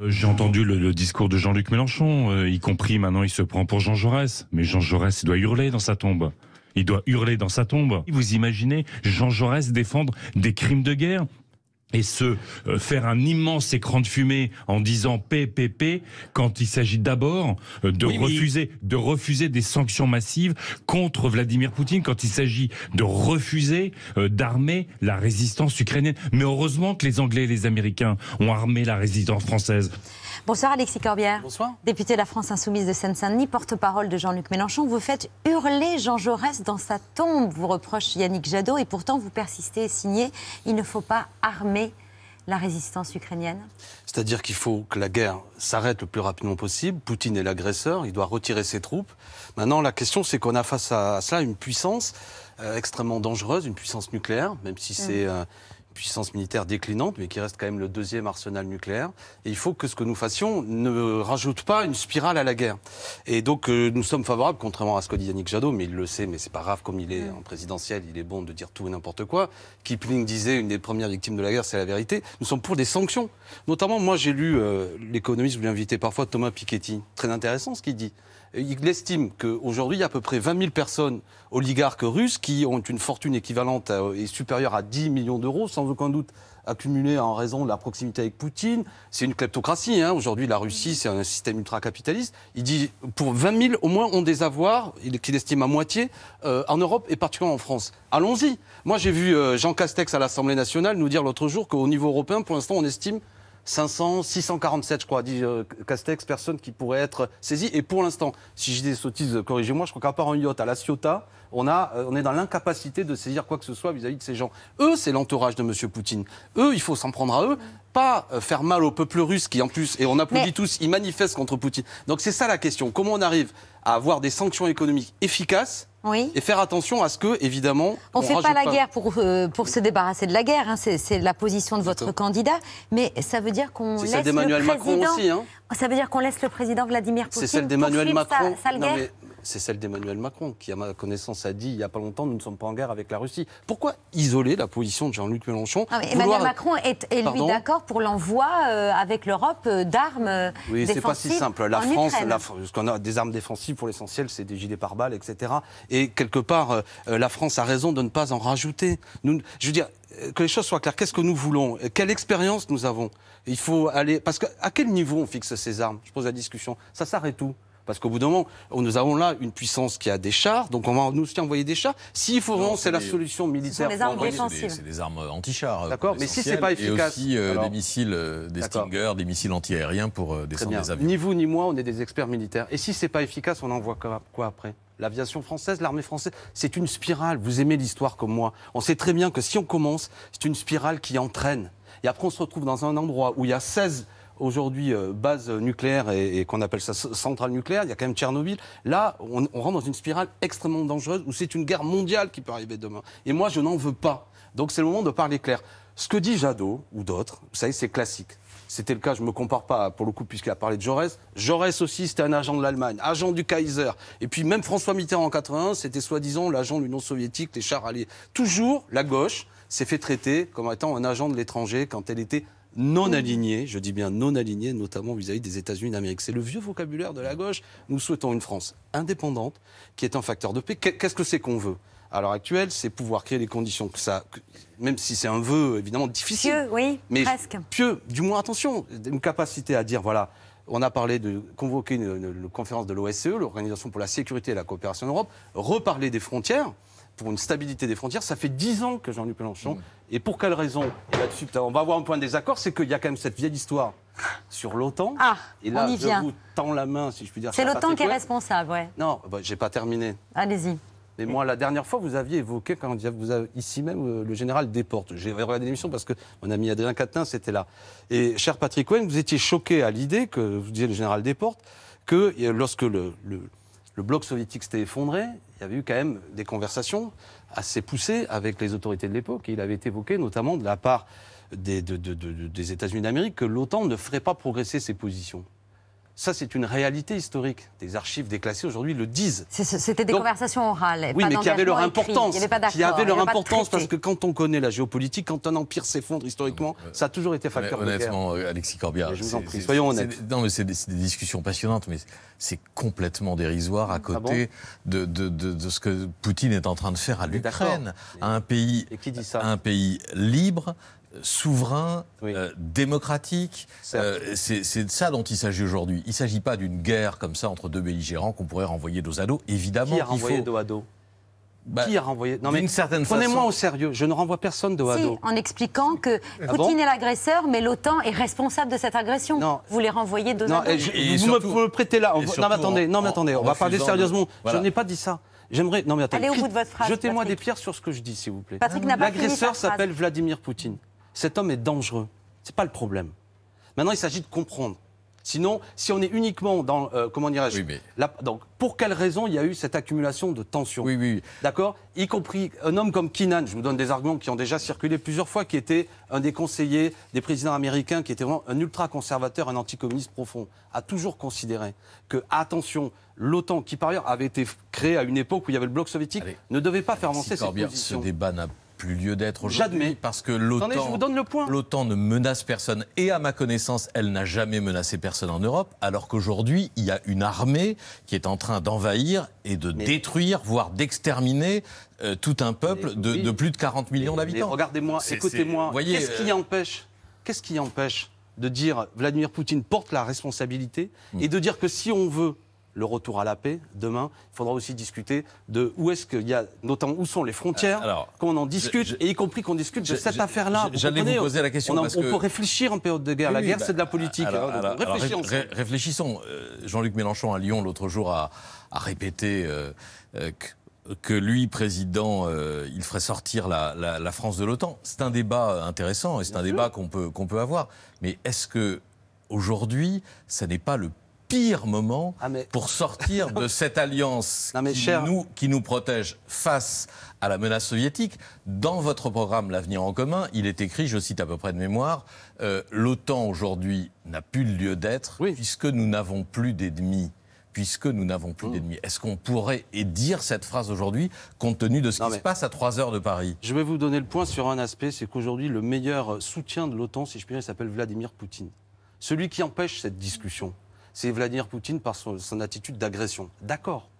Euh, j'ai entendu le, discours de Jean-Luc Mélenchon, euh, y compris maintenant il se prend pour Jean Jaurès. Mais Jean Jaurès, doit hurler dans sa tombe. Il doit hurler dans sa tombe. Vous imaginez Jean Jaurès défendre des crimes de guerre et se euh, faire un immense écran de fumée en disant PPP quand il s'agit d'abord euh, de refuser de refuser des sanctions massives contre Vladimir Poutine quand il s'agit de refuser euh, d'armer la résistance ukrainienne mais heureusement que les anglais et les américains ont armé la résistance française Bonsoir Alexis Corbière. Bonsoir. Député de la France Insoumise de Seine-Saint-Denis, porte-parole de Jean-Luc Mélenchon. Vous faites hurler Jean Jaurès dans sa tombe, vous reproche Yannick Jadot, et pourtant vous persistez et signez Il ne faut pas armer la résistance ukrainienne C'est-à-dire qu'il faut que la guerre s'arrête le plus rapidement possible. Poutine est l'agresseur, il doit retirer ses troupes. Maintenant, la question, c'est qu'on a face à cela une puissance euh, extrêmement dangereuse, une puissance nucléaire, même si c'est. Mm. Euh, puissance militaire déclinante, mais qui reste quand même le deuxième arsenal nucléaire. Et il faut que ce que nous fassions ne rajoute pas une spirale à la guerre. Et donc euh, nous sommes favorables, contrairement à ce que dit Yannick Jadot, mais il le sait, mais c'est pas grave, comme il est mm. en présidentiel, il est bon de dire tout et n'importe quoi. Kipling disait, une des premières victimes de la guerre, c'est la vérité. Nous sommes pour des sanctions. Notamment, moi j'ai lu l'économiste, euh, l'économiste, vous l'invitez parfois, Thomas Piketty. Très intéressant ce qu'il dit il estime qu'aujourd'hui, il y a à peu près 20 000 personnes oligarques russes qui ont une fortune équivalente et supérieure à 10 millions d'euros, sans aucun doute accumulée en raison de la proximité avec Poutine. C'est une kleptocratie. Hein. Aujourd'hui, la Russie, c'est un système ultra-capitaliste. Il dit pour 20 000, au moins, ont des avoirs, qu'il estime à moitié, euh, en Europe et particulièrement en France. Allons-y. Moi, j'ai vu euh, Jean Castex à l'Assemblée nationale nous dire l'autre jour qu'au niveau européen, pour l'instant, on estime 500, 647, je crois, dit euh, Castex, personnes qui pourraient être saisies. Et pour l'instant, si j'ai des sottises, euh, corrigez-moi, je crois qu'à part en yacht à la Ciotat, on, a, euh, on est dans l'incapacité de saisir quoi que ce soit vis-à-vis -vis de ces gens. Eux, c'est l'entourage de M. Poutine. Eux, il faut s'en prendre à eux pas euh, faire mal au peuple russe qui, en plus, et on applaudit tous, ils manifeste contre Poutine. Donc c'est ça la question. Comment on arrive à avoir des sanctions économiques efficaces Et faire attention à ce que, évidemment. On ne fait pas la guerre pour, euh, pour se débarrasser de la guerre, hein. c'est la position de votre candidat, mais ça veut dire qu'on laisse. le président... Macron aussi. Hein. Ça veut dire qu'on laisse le président Vladimir Poutine. C'est celle d'Emmanuel Macron. Sa, c'est celle d'Emmanuel Macron, qui, à ma connaissance, a dit il n'y a pas longtemps nous ne sommes pas en guerre avec la Russie. Pourquoi isoler la position de Jean-Luc Mélenchon ah, Emmanuel Macron est, lui d'accord pour l'envoi euh, avec l'Europe euh, d'armes euh, Oui, c'est pas si simple. La France, parce qu'on a des armes défensives pour l'essentiel, c'est des gilets pare-balles, etc. Et quelque part, la France a raison de ne pas en rajouter. je veux dire, que les choses soient claires. Qu'est-ce que nous voulons Quelle expérience nous avons Il faut aller parce qu'à quel niveau on fixe ces armes Je pose la discussion. Ça s'arrête tout. Parce qu'au bout d'un moment, nous avons là une puissance qui a des chars, donc on va nous aussi envoyer des chars. S'il faut vraiment, c'est la solution militaire. C'est des armes défensives. C'est des, armes anti-chars. Euh, D'accord, mais si c'est pas efficace. Et aussi euh, des missiles, euh, des Stingers, des missiles anti-aériens pour descendre des avions. Ni vous ni moi, on est des experts militaires. Et si c'est pas efficace, on envoie quoi après L'aviation française, l'armée française, c'est une spirale. Vous aimez l'histoire comme moi. On sait très bien que si on commence, c'est une spirale qui entraîne. Et après, on se retrouve dans un endroit où il y a 16 aujourd'hui euh, base nucléaire et, qu'on appelle ça centrale nucléaire, il y a quand même Tchernobyl. Là, on, rentre dans une spirale extrêmement dangereuse où c'est une guerre mondiale qui peut arriver demain. Et moi, je n'en veux pas. Donc c'est le moment de parler clair. Ce que dit Jadot ou d'autres, vous savez, c'est classique. C'était le cas, je ne me compare pas pour le coup, puisqu'il a parlé de Jaurès. Jaurès aussi, c'était un agent de l'Allemagne, agent du Kaiser. Et puis même François Mitterrand en 81, c'était soi-disant l'agent de l'Union soviétique, les chars alliés. Toujours la gauche s'est fait traiter comme étant un agent de l'étranger quand elle était non aligné je dis bien non aligné notamment vis-à-vis des États-Unis d'Amérique. C'est le vieux vocabulaire de la gauche. Nous souhaitons une France indépendante, qui est un facteur de paix. Qu'est-ce que c'est qu'on veut à l'heure actuelle, c'est pouvoir créer les conditions que ça, même si c'est un vœu évidemment difficile, pieux, oui, mais presque. pieux, du moins attention, une capacité à dire voilà, on a parlé de convoquer une conférence de l'OSCE, l'Organisation pour la sécurité et la coopération en Europe, reparler des frontières pour une stabilité des frontières. Ça fait dix ans que Jean-Luc Mélenchon. Et pour quelle raison Et on va avoir un point de désaccord, c'est qu'il y a quand même cette vieille histoire sur l'OTAN. Ah, et on y vous tends la main, si je puis dire. C'est l'OTAN qui est responsable, ouais. Non, je bah, j'ai pas terminé. Allez-y. Mais moi, la dernière fois, vous aviez évoqué, quand vous avez, ici même, euh, le général Desportes. J'ai regardé l'émission parce que mon ami Adrien Quatennens c'était là. Et cher Patrick Cohen, vous étiez choqué à l'idée que, vous disiez le général Desportes, que euh, lorsque le le bloc soviétique s'était effondré, il y avait eu quand même des conversations assez poussées avec les autorités de l'époque. Et il avait évoqué, notamment de la part des États-Unis d'Amérique, que l'OTAN ne ferait pas progresser ses positions. Ça, c'est une réalité historique. Des archives déclassées aujourd'hui le disent. C'était des conversations orales. Oui, mais qui avaient leur importance. qui avaient leur importance parce que quand on connaît la géopolitique, quand un empire s'effondre historiquement, euh, ça a toujours été facteur de guerre. Honnêtement, euh, Alexis Corbière, je vous en prie, soyons honnêtes. Non, mais c'est des, discussions passionnantes, mais c'est complètement dérisoire à ah côté de, ce que Poutine est en train de faire à l'Ukraine, un pays, à un pays libre, souverain, euh, démocratique. Euh, c'est de ça dont il s'agit aujourd'hui. Il ne s'agit pas d'une guerre comme ça entre deux belligérants qu'on pourrait renvoyer dos à dos. Évidemment, qui a renvoyé dos à dos bah, qui a renvoyé Non mais prenez-moi au sérieux. Je ne renvoie personne dos à dos. En expliquant que ah Poutine est l'agresseur, mais l'OTAN est responsable de cette agression. Vous les renvoyez dos à vous, me, prêtez là. non, mais attendez. non, attendez. On va parler sérieusement. Je n'ai pas dit ça. J'aimerais. Non, Allez au bout de votre phrase. Jetez-moi des pierres sur ce que je dis, s'il vous plaît. L'agresseur s'appelle Vladimir Poutine cet homme est dangereux. Ce n'est pas le problème. Maintenant, il s'agit de comprendre. Sinon, si on est uniquement dans, euh, comment dirais-je, donc pour quelle raison il y a eu cette accumulation de tensions Oui, oui. D'accord Y compris un homme comme Kinan, je vous donne des arguments qui ont déjà circulé plusieurs fois, qui était un des conseillers des présidents américains, qui était vraiment un ultra-conservateur, un anticommuniste profond, a toujours considéré que, attention, l'OTAN, qui par ailleurs avait été créé à une époque où il y avait le bloc soviétique, ne devait pas faire avancer cette position. Ce débat lieu d'être aujourd'hui parce que l'OTAN ne menace personne et à ma connaissance, elle n'a jamais menacé personne en Europe, alors qu'aujourd'hui, il y a une armée qui est en train d'envahir et de détruire, voire d'exterminer euh, tout un peuple de, plus de 40 millions d'habitants. Regardez-moi, écoutez-moi, qu'est-ce qui euh, empêche Qu'est-ce qui empêche de dire Vladimir Poutine porte la responsabilité hmm. et de dire que si on veut le retour à la paix demain. Il faudra aussi discuter de où est-ce qu'il y a, où sont les frontières, euh, qu'on en discute, et y compris qu'on discute de cette affaire-là. J'allais vous, poser la question. On, on peut réfléchir en période de guerre. la guerre, bah, c'est de la politique. Hein, réfléchissons. Euh, Jean-Luc Mélenchon à Lyon l'autre jour a, répété euh, que lui, président, il ferait sortir la, France de l'OTAN. C'est un débat intéressant et c'est un débat qu'on peut, qu'on peut avoir. Mais est-ce que aujourd'hui, ça n'est pas le pire moment ah, pour sortir de cette alliance qui, nous, qui nous protège face à la menace soviétique. Dans votre programme L'avenir en commun, il est écrit, je cite à peu près de mémoire, euh, l'OTAN aujourd'hui n'a plus lieu d'être puisque nous n'avons plus d'ennemis puisque nous n'avons plus mmh. d'ennemis. Est-ce qu'on pourrait dire cette phrase aujourd'hui, compte tenu de ce qui se passe à 3 heures de Paris Je vais vous donner le point sur un aspect, c'est qu'aujourd'hui, le meilleur soutien de l'OTAN, si je puis dire, s'appelle Vladimir Poutine. Celui qui empêche cette discussion, c'est Vladimir Poutine par son, attitude d'agression. D'accord.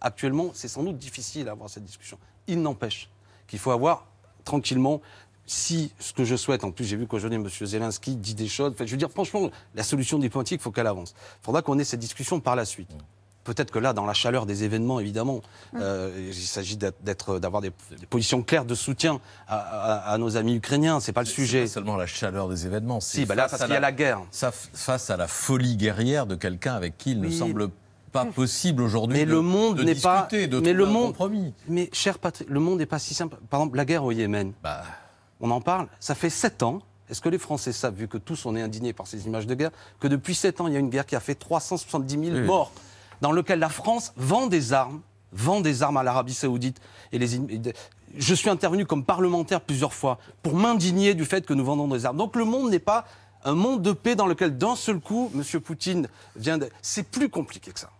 Actuellement, c'est sans doute difficile d'avoir cette discussion. Il n'empêche qu'il faut avoir tranquillement si ce que je souhaite, en plus j'ai vu qu'aujourd'hui M. Zelensky dit des choses, je veux dire franchement, la solution diplomatique, il faut qu'elle avance. Il faudra qu'on ait cette discussion par la suite. Peut-être que là, dans la chaleur des événements, évidemment, euh, il s'agit d'être, d'avoir des, positions claires de soutien à, nos amis ukrainiens. C'est pas le sujet. Pas seulement la chaleur des événements. Si, bah là, parce la guerre. face à la folie guerrière de quelqu'un avec qui il ne semble pas mmh. possible aujourd'hui. Mais de, le monde n'est pas. De mais le monde. Compromis. Mais cher Patrick, le monde n'est pas si simple. Par exemple, la guerre au Yémen. Bah. On en parle. Ça fait sept ans. Est-ce que les Français savent, vu que tous on est indignés par ces images de guerre, que depuis sept ans, il y a une guerre qui a fait 370 000 morts dans lequel la France vend des armes, vend des armes à l'Arabie saoudite et les, je suis intervenu comme parlementaire plusieurs fois pour m'indigner du fait que nous vendons des armes. Donc le monde n'est pas un monde de paix dans lequel d'un seul coup, M. Poutine vient de... C'est plus compliqué que ça.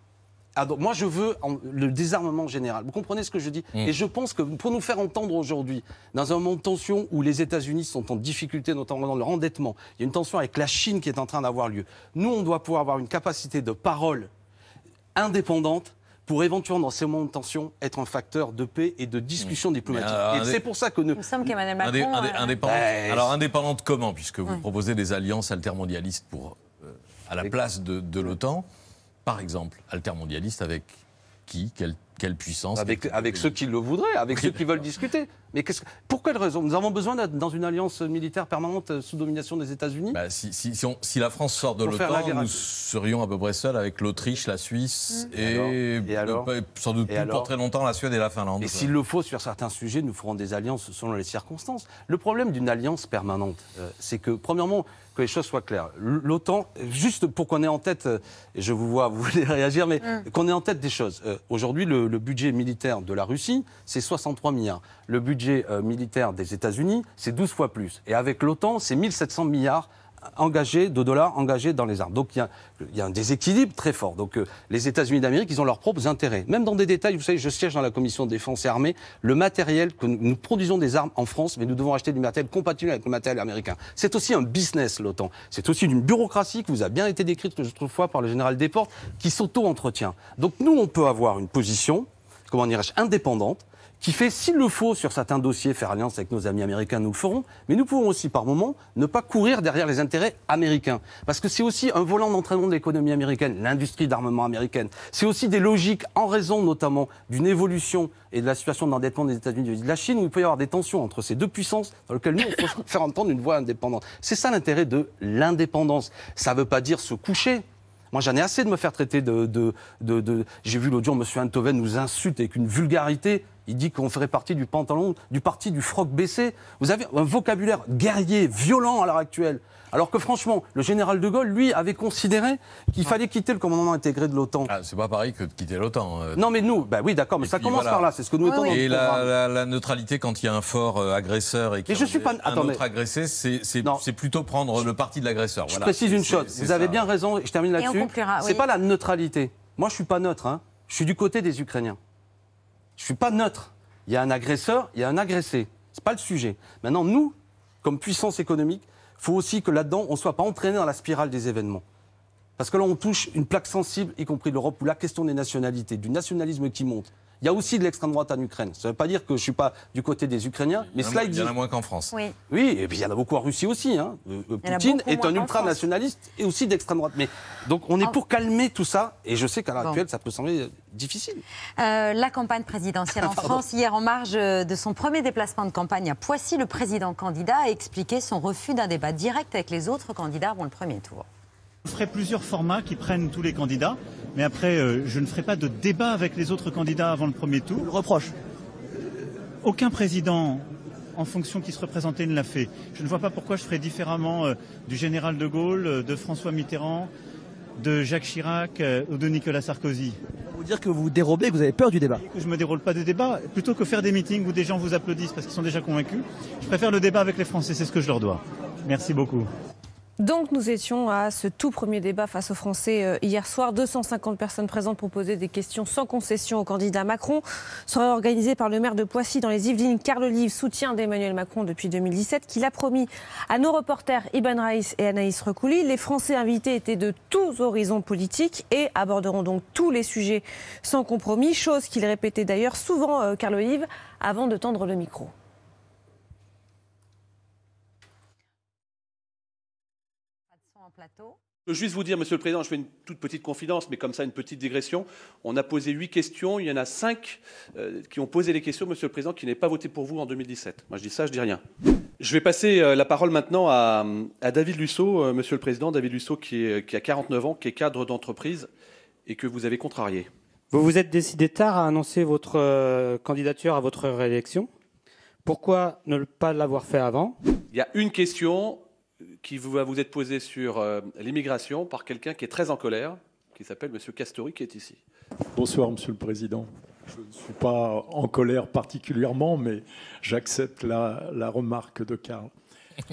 Ah, moi, je veux le désarmement général. Vous comprenez ce que je dis mm. Et je pense que pour nous faire entendre aujourd'hui, dans un monde de tension où les États-Unis sont en difficulté, notamment dans leur endettement, il y a une tension avec la Chine qui est en train d'avoir lieu. Nous, on doit pouvoir avoir une capacité de parole indépendante pour éventuellement, dans ces moments de tension, être un facteur de paix et de discussion mmh. diplomatique. Euh, et c'est pour ça que... Nous... Il me Macron... Alors, indépendante comment Puisque vous proposez des alliances altermondialistes pour, euh, à la place de, l'OTAN. Par exemple, altermondialiste avec qui quelle, puissance Avec, ceux qui le voudraient, avec ceux qui veulent discuter. Mais pour quelle raison Nous avons besoin d'être dans une alliance militaire permanente euh, sous domination des États-Unis bah, si, la France sort de l'OTAN, nous serions à peu près seuls avec l'Autriche, la Suisse mmh. et, euh, sans doute plus pour très longtemps la Suède et la Finlande. Et s'il le faut sur certains sujets, nous ferons des alliances selon les circonstances. Le problème d'une alliance permanente, euh, c'est que, premièrement, que les choses soient claires. L'OTAN, juste pour qu'on ait en tête, et je vous vois, vous voulez réagir, mais mmh. qu'on ait en tête des choses. Aujourd'hui, le, budget militaire de la Russie, c'est 63 milliards. Euh, militaire des États-Unis, c'est 12 fois plus. Et avec l'OTAN, c'est 1700 milliards engagés, de dollars engagés dans les armes. Donc il y, a, un déséquilibre très fort. Donc euh, les États-Unis d'Amérique, ils ont leurs propres intérêts. Même dans des détails, vous savez, je siège dans la commission de défense et armée, le matériel que nous, produisons des armes en France, mais nous devons acheter du matériel compatible avec le matériel américain. C'est aussi un business, l'OTAN. C'est aussi d'une bureaucratie qui vous a bien été décrite l'autre fois par le général Desportes, qui s'auto-entretient. Donc nous, on peut avoir une position, comment dirais-je, indépendante, qui fait, s'il le faut, sur certains dossiers, faire alliance avec nos amis américains, nous le ferons, mais nous pouvons aussi, par moment, ne pas courir derrière les intérêts américains. Parce que c'est aussi un volant d'entraînement de l'économie américaine, l'industrie d'armement américaine. C'est aussi des logiques, en raison notamment d'une évolution et de la situation d'endettement des États-Unis et de la Chine, où il peut y avoir des tensions entre ces deux puissances, dans lesquelles nous, on peut faire entendre une voix indépendante. C'est ça l'intérêt de l'indépendance. Ça ne veut pas dire se coucher moi, j'en ai assez de me faire traiter de. J'ai vu l'audio, M. Antoven nous insulte avec une vulgarité. Il dit qu'on ferait partie du pantalon, du parti du froc baissé. Vous avez un vocabulaire guerrier, violent à l'heure actuelle. Alors que franchement, le général de Gaulle, lui, avait considéré qu'il fallait quitter le commandement intégré de l'OTAN. Ah, c'est pas pareil que de quitter l'OTAN. Euh. non, mais nous, bah oui, d'accord, mais ça commence par là, c'est ce que nous étions. Ah et la, neutralité quand il y a un fort euh, agresseur et qu'il y a suis un autre agressé, c'est plutôt prendre le parti de l'agresseur. Je précise une chose, vous avez bien raison, je termine là-dessus. C'est pas la neutralité. Moi, je suis pas neutre, hein. je suis du côté des Ukrainiens. Je suis pas neutre. Il y a un agresseur, il y a un agressé. C'est pas le sujet. Maintenant, nous, comme puissance économique, il faut aussi que là-dedans, on ne soit pas entraîné dans la spirale des événements. Parce que là, on touche une plaque sensible, y compris l'Europe, où la question des nationalités, du nationalisme qui monte, il y a aussi de l'extrême droite en Ukraine. Ça ne veut pas dire que je ne suis pas du côté des Ukrainiens, mais cela Il y en a moins qu'en France. Oui. et puis il y en a beaucoup en Russie aussi. Hein. Euh, euh, Poutine est un ultranationaliste et aussi d'extrême droite. donc on est pour calmer tout ça, et je sais qu'à l'heure actuelle, ça peut sembler euh, difficile. la campagne présidentielle en France, hier en marge de son premier déplacement de campagne à Poissy, le président candidat a expliqué son refus d'un débat direct avec les autres candidats avant le premier tour. Je ferai plusieurs formats qui prennent tous les candidats, mais après, euh, je ne ferai pas de débat avec les autres candidats avant le premier tour. Le reproche Aucun président en fonction qui se représentait ne l'a fait. Je ne vois pas pourquoi je ferai différemment euh, du général de Gaulle, euh, de François Mitterrand, de Jacques Chirac ou de Nicolas Sarkozy. Vous dire que vous dérobez, que vous avez peur du débat. Que je me déroule pas du débat, Plutôt que faire des meetings où des gens vous applaudissent parce qu'ils sont déjà convaincus, je préfère le débat avec les Français, c'est ce que je leur dois. Merci beaucoup. Donc nous étions à ce tout premier débat face aux Français euh, hier soir. 250 personnes présentes pour poser des questions sans concession au candidat Macron. Sera organisé par le maire de Poissy dans les Yvelines, Carl Olive, soutien d'Emmanuel Macron depuis 2017, qu'il a promis à nos reporters Iban Raïs et Anaïs Recouli. Les Français invités étaient de tous horizons politiques et aborderont donc tous les sujets sans compromis, chose qu'il répétait d'ailleurs souvent, euh, Carlo Olive avant de tendre le micro. Je veux juste vous dire, Monsieur le Président, je fais une toute petite confidence, mais comme ça, une petite digression. On a posé huit questions. Il y en a cinq euh, qui ont posé les questions, Monsieur le Président, qui n'est pas voté pour vous en 2017. Moi, je dis ça, je dis rien. Je vais passer euh, la parole maintenant à, David Lusso, euh, Monsieur le Président. David Lusso, qui, qui a 49 ans, qui est cadre d'entreprise et que vous avez contrarié. Vous vous êtes décidé tard à annoncer votre candidature à votre réélection. Pourquoi ne pas l'avoir fait avant Il y a une question qui va vous être posé sur euh, l'immigration par quelqu'un qui est très en colère, qui s'appelle M. Castori, qui est ici. Bonsoir, Monsieur le Président. Je ne suis pas en colère particulièrement, mais j'accepte la, la remarque de Karl.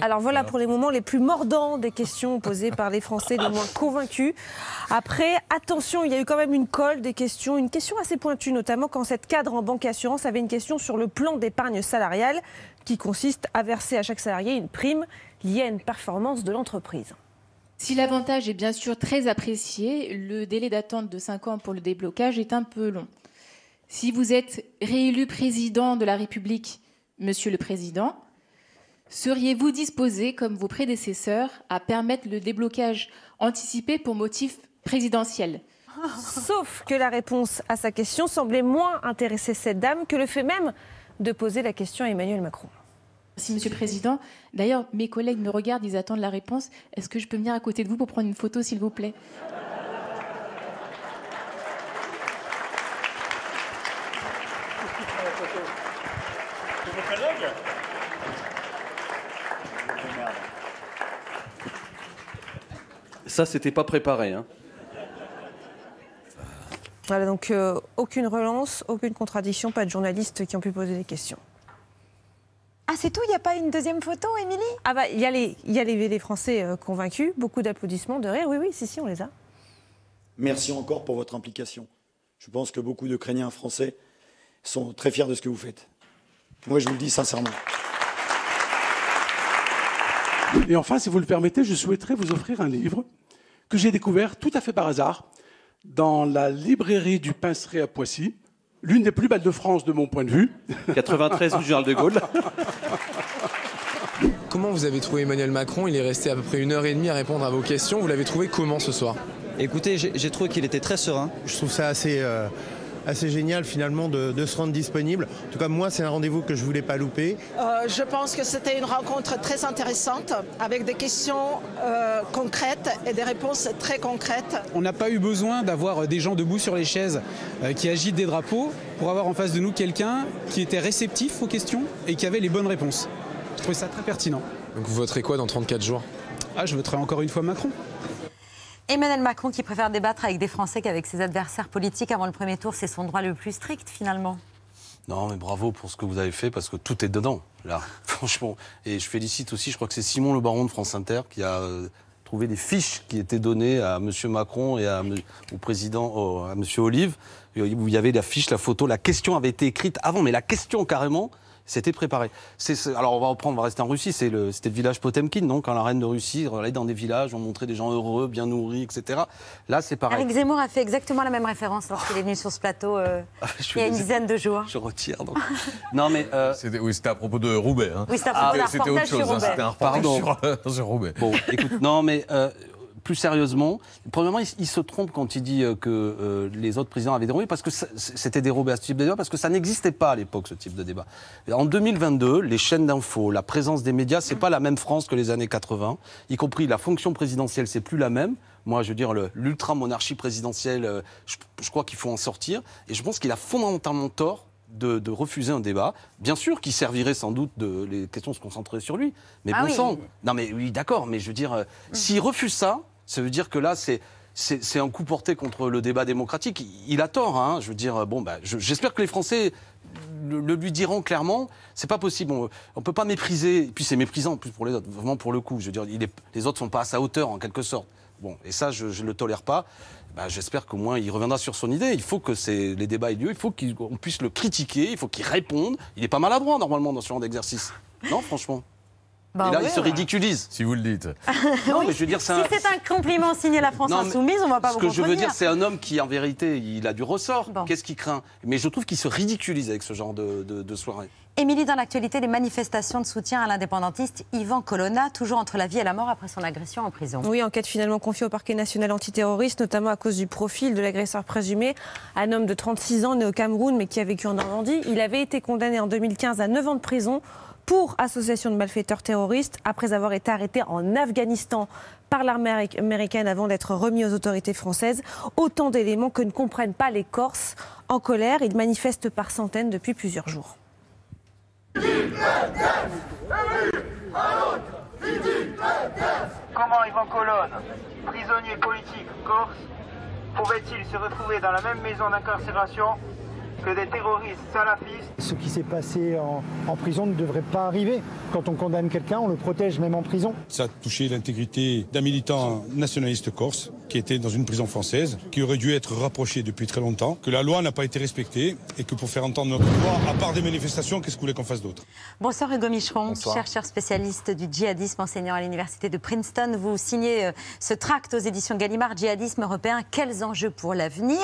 Alors voilà pour les moments les plus mordants des questions posées par les Français les moins convaincus. Après, attention, il y a eu quand même une colle des questions, une question assez pointue, notamment quand cette cadre en banque assurance avait une question sur le plan d'épargne salariale qui consiste à verser à chaque salarié une prime y a une performance de l'entreprise. Si l'avantage est bien sûr très apprécié, le délai d'attente de 5 ans pour le déblocage est un peu long. Si vous êtes réélu président de la République, Monsieur le Président, seriez-vous disposé, comme vos prédécesseurs, à permettre le déblocage anticipé pour motif présidentiel Sauf que la réponse à sa question semblait moins intéresser cette dame que le fait même de poser la question à Emmanuel Macron. Merci, Monsieur le Président. D'ailleurs, mes collègues me regardent, ils attendent la réponse. Est-ce que je peux venir à côté de vous pour prendre une photo, s'il vous plaît Ça, c'était pas préparé. Hein. Voilà, donc euh, aucune relance, aucune contradiction, pas de journalistes qui ont pu poser des questions. C'est tout Il n'y a pas une deuxième photo, Émilie Ah bah, il y a les, y les Français euh, convaincus, beaucoup d'applaudissements, de rires. Oui, oui, si, si, on les a. Merci encore pour votre implication. Je pense que beaucoup de d'Ukrainiens français sont très fiers de ce que vous faites. Moi, je vous le dis sincèrement. Et enfin, si vous le permettez, je souhaiterais vous offrir un livre que j'ai découvert tout à fait par hasard dans la librairie du Pinceret à Poissy l'une des plus belles de France de mon point de vue. 93 du Charles de Gaulle. Comment vous avez trouvé Emmanuel Macron Il est resté à peu près une heure et demie à répondre à vos questions. Vous l'avez trouvé comment ce soir Écoutez, j'ai trouvé qu'il était très serein. Je trouve ça assez euh, assez génial finalement de, se rendre disponible. En tout cas, moi, c'est un rendez-vous que je ne voulais pas louper. Euh, je pense que c'était une rencontre très intéressante avec des questions euh, concrètes et des réponses très concrètes. On n'a pas eu besoin d'avoir euh, des gens debout sur les chaises qui agitent des drapeaux pour avoir en face de nous quelqu'un qui était réceptif aux questions et qui avait les bonnes réponses. Je trouvais ça très pertinent. Donc vous voterez quoi dans 34 jours Ah, je voterai encore une fois Macron. Emmanuel Macron qui préfère débattre avec des Français qu'avec ses adversaires politiques avant le premier tour, c'est son droit le plus strict finalement. Non, mais bravo pour ce que vous avez fait parce que tout est dedans, là, franchement. Et je félicite aussi, je crois que c'est Simon Le Baron de France Inter qui a euh, trouvé des fiches qui étaient données à M. Macron et au président, à M. Olive, où il y avait la fiche, la photo. La question avait été écrite avant, mais la question carrément, c'était préparé. C'est, alors on va reprendre, on va rester en Russie. le, c'était le village Potemkin, donc quand la reine de Russie allait dans des villages, on montrait des gens heureux, bien nourris, etc. Là, c'est pareil. Eric Zemmour a fait exactement la même référence lorsqu'il est venu sur ce plateau euh, ah, il y a une dizaine de jours. Je retire. non mais euh, oui, c'était à propos de Roubaix. Hein. Oui, c'était C'était autre chose. Hein. c'était un reportage Pardon. Euh, sur, Roubaix. Bon, écoute, non mais plus sérieusement, premièrement, il, se trompe quand il dit euh, que euh, les autres présidents avaient dérobé, parce que c'était dérobé à ce type de débat, parce que ça n'existait pas à l'époque, ce type de débat. En 2022, les chaînes d'infos, la présence des médias, c'est pas la même France que les années 80, y compris la fonction présidentielle, c'est plus la même. Moi, je veux dire, l'ultra-monarchie présidentielle, euh, je, crois qu'il faut en sortir. Et je pense qu'il a fondamentalement tort de, refuser un débat, bien sûr, qui servirait sans doute de les questions se concentrer sur lui. Mais ah bon sang, non mais oui, d'accord, mais je veux dire, mm. s'il refuse ça, ça veut dire que là, c'est un coup porté contre le débat démocratique. Il a tort, hein. je veux dire. Bon, bah, j'espère que les Français le, lui diront clairement. C'est pas possible. On, ne peut pas mépriser. Et puis c'est méprisant, en plus pour les autres. Vraiment pour le coup, je veux dire, les autres sont pas à sa hauteur en quelque sorte. Bon, et ça, je, ne le tolère pas. Bah, j'espère qu'au moins il reviendra sur son idée. Il faut que les débats aient lieu. Il faut qu'on puisse le critiquer. Il faut qu'il réponde. Il est pas maladroit normalement dans ce genre d'exercice. Non, franchement. Bah là, se ridiculise Si vous le dites. non, je dire, Si c'est un compliment signé la France Insoumise, on va pas vous Ce que je veux dire, c'est un homme qui, en vérité, il a du ressort. Qu'est-ce qu'il craint Mais je trouve qu'il se ridiculise avec ce genre de, de soirée. Émilie, dans l'actualité, les manifestations de soutien à l'indépendantiste Yvan Colonna, toujours entre la vie et la mort après son agression en prison. Oui, enquête finalement confiée au parquet national antiterroriste, notamment à cause du profil de l'agresseur présumé, un homme de 36 ans né au Cameroun mais qui a vécu en Normandie. Il avait été condamné en 2015 à 9 ans de prison pour association de malfaiteurs terroristes après avoir été arrêté en Afghanistan par l'armée américaine avant d'être remis aux autorités françaises. Autant d'éléments que ne comprennent pas les Corses en colère. Ils manifestent par centaines depuis plusieurs jours. Comment Yvan Colonne, prisonnier politique corse, pouvait-il se retrouver dans la même maison d'incarcération que des terroristes salafistes. Ce qui s'est passé en, prison ne devrait pas arriver. Quand on condamne quelqu'un, on le protège même en prison. Ça a touché l'intégrité d'un militant nationaliste corse qui était dans une prison française, qui aurait dû être rapproché depuis très longtemps, que la loi n'a pas été respectée et que pour faire entendre notre voix, à part des manifestations, qu'est-ce que vous qu'on fasse d'autre Bonsoir Hugo Michon, chercheur spécialiste du djihadisme, enseignant à l'université de Princeton. Vous signez euh, ce tract aux éditions Gallimard, Djihadisme européen, quels enjeux pour l'avenir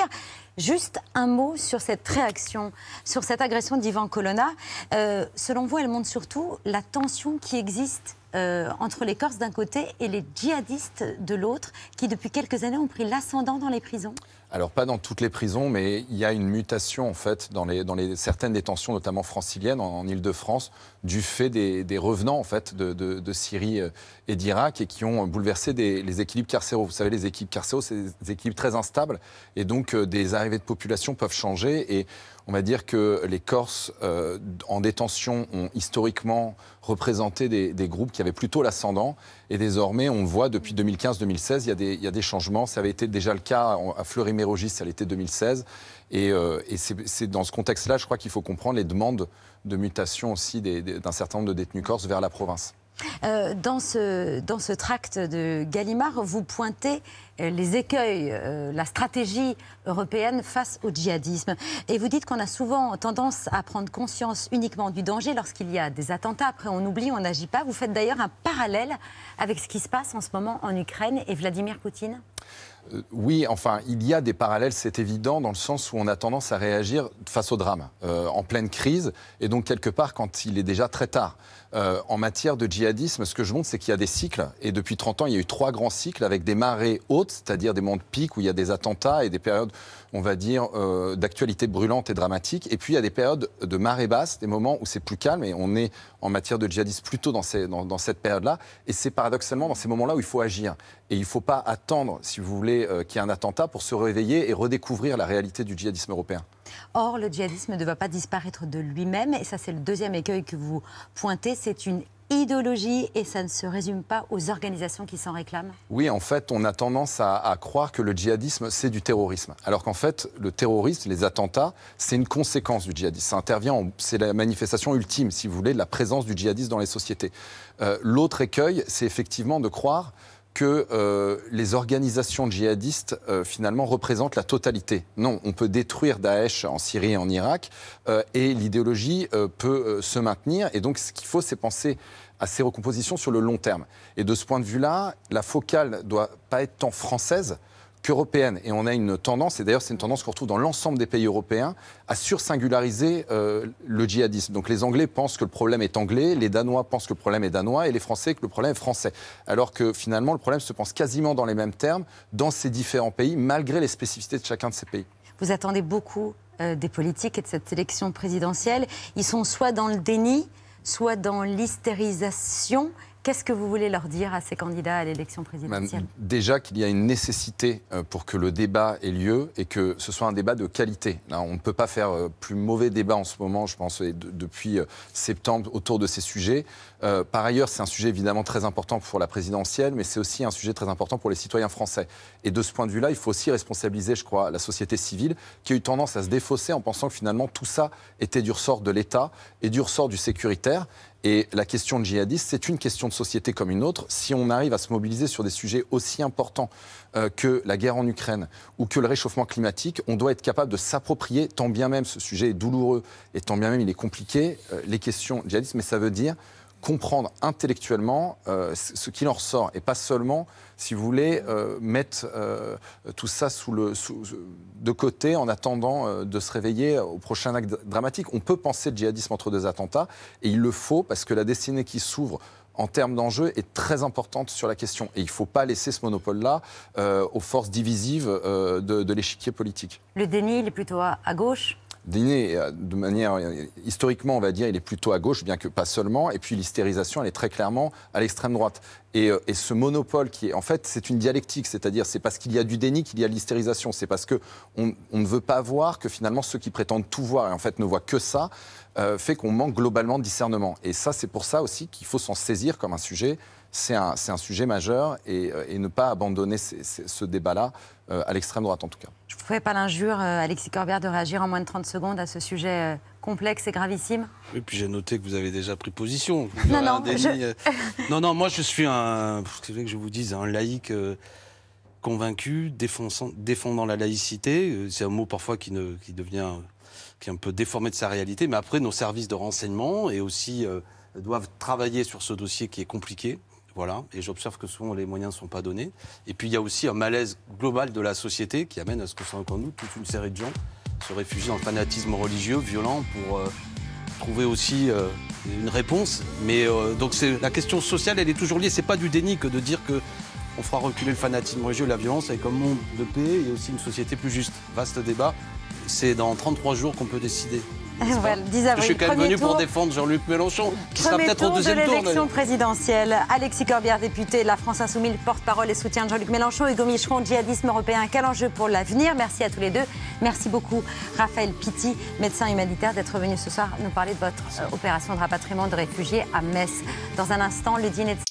Juste un mot sur cette réaction, sur cette agression d'Ivan Colonna. Euh, selon vous, elle montre surtout la tension qui existe euh, entre les Corses d'un côté et les djihadistes de l'autre, qui depuis quelques années ont pris l'ascendant dans les prisons alors pas dans toutes les prisons, mais il y a une mutation en fait dans, les, dans les, certaines détentions, notamment franciliennes en, île Ile-de-France, du fait des, revenants en fait de, Syrie euh, et d'Irak et qui ont bouleversé les équilibres carcéraux. Vous savez, les équilibres carcéraux, c'est des équilibres très instables et donc euh, des arrivées de population peuvent changer et on va dire que les Corses euh, en détention ont historiquement représenté des, groupes qui avaient plutôt l'ascendant. Et désormais, on voit depuis 2015-2016, il, il, y a des changements. Ça avait été déjà le cas à Fleury-Mérogis, à l'été 2016. et euh, c'est dans ce contexte-là, je crois qu'il faut comprendre les demandes de mutation aussi d'un certain nombre de détenus corses vers la province. Euh, dans, ce, dans ce tract de Gallimard, vous pointez euh, les écueils, euh, la stratégie européenne face au djihadisme. Et vous dites qu'on a souvent tendance à prendre conscience uniquement du danger lorsqu'il y a des attentats. Après, on oublie, on n'agit pas. Vous faites d'ailleurs un parallèle avec ce qui se passe en ce moment en Ukraine et Vladimir Poutine oui, enfin, il y a des parallèles, c'est évident, dans le sens où on a tendance à réagir face au drame, en pleine crise, et donc quelque part quand il est déjà très tard. Euh, en matière de djihadisme, ce que je montre, c'est qu'il y a des cycles. Et depuis 30 ans, il y a eu trois grands cycles avec des marées hautes, c'est-à-dire des moments de pic où il y a des attentats et des périodes, on va dire, euh, d'actualité brûlante et dramatique. Et puis, il y a des périodes de marée basse, des moments où c'est plus calme. Et on est, en matière de djihadisme, plutôt dans, cette période-là. Et c'est paradoxalement dans ces moments-là où il faut agir. Et il ne faut pas attendre, si vous voulez, euh, qu'il y ait un attentat pour se réveiller et redécouvrir la réalité du djihadisme européen. Or, le djihadisme ne va pas disparaître de lui-même, et ça c'est le deuxième écueil que vous pointez, c'est une idéologie et ça ne se résume pas aux organisations qui s'en réclament Oui, en fait, on a tendance à, croire que le djihadisme, c'est du terrorisme. Alors qu'en fait, le terrorisme, les attentats, c'est une conséquence du djihadisme. Ça intervient, c'est la manifestation ultime, si vous voulez, de la présence du djihadisme dans les sociétés. Euh, l'autre écueil, c'est effectivement de croire que euh, les organisations djihadistes euh, finalement représentent la totalité. Non, on peut détruire Daesh en Syrie et en Irak euh, et l'idéologie peut se maintenir. Et donc ce qu'il faut, c'est penser à ces recompositions sur le long terme. Et de ce point de vue-là, la focale ne doit pas être tant française qu'européenne. Et on a une tendance, et d'ailleurs c'est une tendance qu'on retrouve dans l'ensemble des pays européens, à sursingulariser euh, le djihadisme. Donc les Anglais pensent que le problème est anglais, les Danois pensent que le problème est danois, et les Français que le problème est français. Alors que finalement le problème se pense quasiment dans les mêmes termes dans ces différents pays, malgré les spécificités de chacun de ces pays. Vous attendez beaucoup euh, des politiques et de cette élection présidentielle. Ils sont soit dans le déni, soit dans l'hystérisation. Qu'est-ce que vous voulez leur dire à ces candidats à l'élection présidentielle ben, Déjà qu'il y a une nécessité euh, pour que le débat ait lieu et que ce soit un débat de qualité. Hein, on ne peut pas faire euh, plus mauvais débat en ce moment, je pense, depuis euh, septembre autour de ces sujets. Par ailleurs, c'est un sujet évidemment très important pour la présidentielle, mais c'est aussi un sujet très important pour les citoyens français. Et de ce point de vue-là, il faut aussi responsabiliser, je crois, la société civile qui a eu tendance à se défausser en pensant que finalement tout ça était du ressort de l'État et du ressort du sécuritaire. Et la question de c'est une question de société comme une autre. Si on arrive à se mobiliser sur des sujets aussi importants euh, que la guerre en Ukraine ou que le réchauffement climatique, on doit être capable de s'approprier, tant bien même ce sujet est douloureux et tant bien même il est compliqué, euh, les questions djihadistes, mais ça veut dire comprendre intellectuellement euh, ce qu'il en ressort et pas seulement, si vous voulez, euh, mettre euh, tout ça sous le, de côté en attendant de se réveiller au prochain acte dramatique. On peut penser le djihadisme entre deux attentats et il le faut parce que la destinée qui s'ouvre en termes d'enjeux est très importante sur la question. Et il ne faut pas laisser ce monopole-là aux forces divisives de, l'échiquier politique. Le déni, il est plutôt à gauche Dîner, euh, de manière euh, historiquement, on va dire, il est plutôt à gauche, bien que pas seulement. Et puis l'hystérisation, elle est très clairement à l'extrême droite. Et, euh, ce monopole qui est, en fait, c'est une dialectique, c'est-à-dire c'est parce qu'il y a du déni qu'il y a l'hystérisation, c'est parce que ne veut pas voir que finalement ceux qui prétendent tout voir et en fait ne voient que ça, fait qu'on manque globalement de discernement. Et ça, c'est pour ça aussi qu'il faut s'en saisir comme un sujet c'est un, sujet majeur et, euh, ne pas abandonner ce débat-là euh, à l'extrême droite en tout cas. Je ne ferai pas l'injure, euh, Alexis Corbière, de réagir en moins de 30 secondes à ce sujet complexe et gravissime. Et puis j'ai noté que vous avez déjà pris position. Non, non, moi je suis un, c'est que je vous dise, un laïc convaincu, défendant, la laïcité. C'est un mot parfois qui, ne, qui devient qui est un peu déformé de sa réalité. Mais après, nos services de renseignement et aussi doivent travailler sur ce dossier qui est compliqué. Voilà, et j'observe que souvent les moyens ne sont pas donnés. Et puis il y a aussi un malaise global de la société qui amène à ce que soit encore nous toute une série de gens se réfugient dans le fanatisme religieux violent pour euh, trouver aussi euh, une réponse. Mais euh, donc la question sociale, elle est toujours liée. Ce n'est pas du déni que de dire qu'on fera reculer le fanatisme religieux, la violence, avec un monde de paix et aussi une société plus juste. Vaste débat. C'est dans 33 jours qu'on peut décider. Ah, Je suis quand même venu pour défendre Jean-Luc Mélenchon, qui sera peut-être au deuxième de l'élection présidentielle. Alexis Corbière, député de la France Insoumise, porte-parole et soutien de Jean-Luc Mélenchon. Hugo Micheron, djihadisme européen, quel enjeu pour l'avenir. Merci à tous les deux. Merci beaucoup, Raphaël Pitti, médecin humanitaire, d'être venu ce soir nous parler de votre euh, opération de rapatriement de réfugiés à Metz. Dans un instant, le dîner de...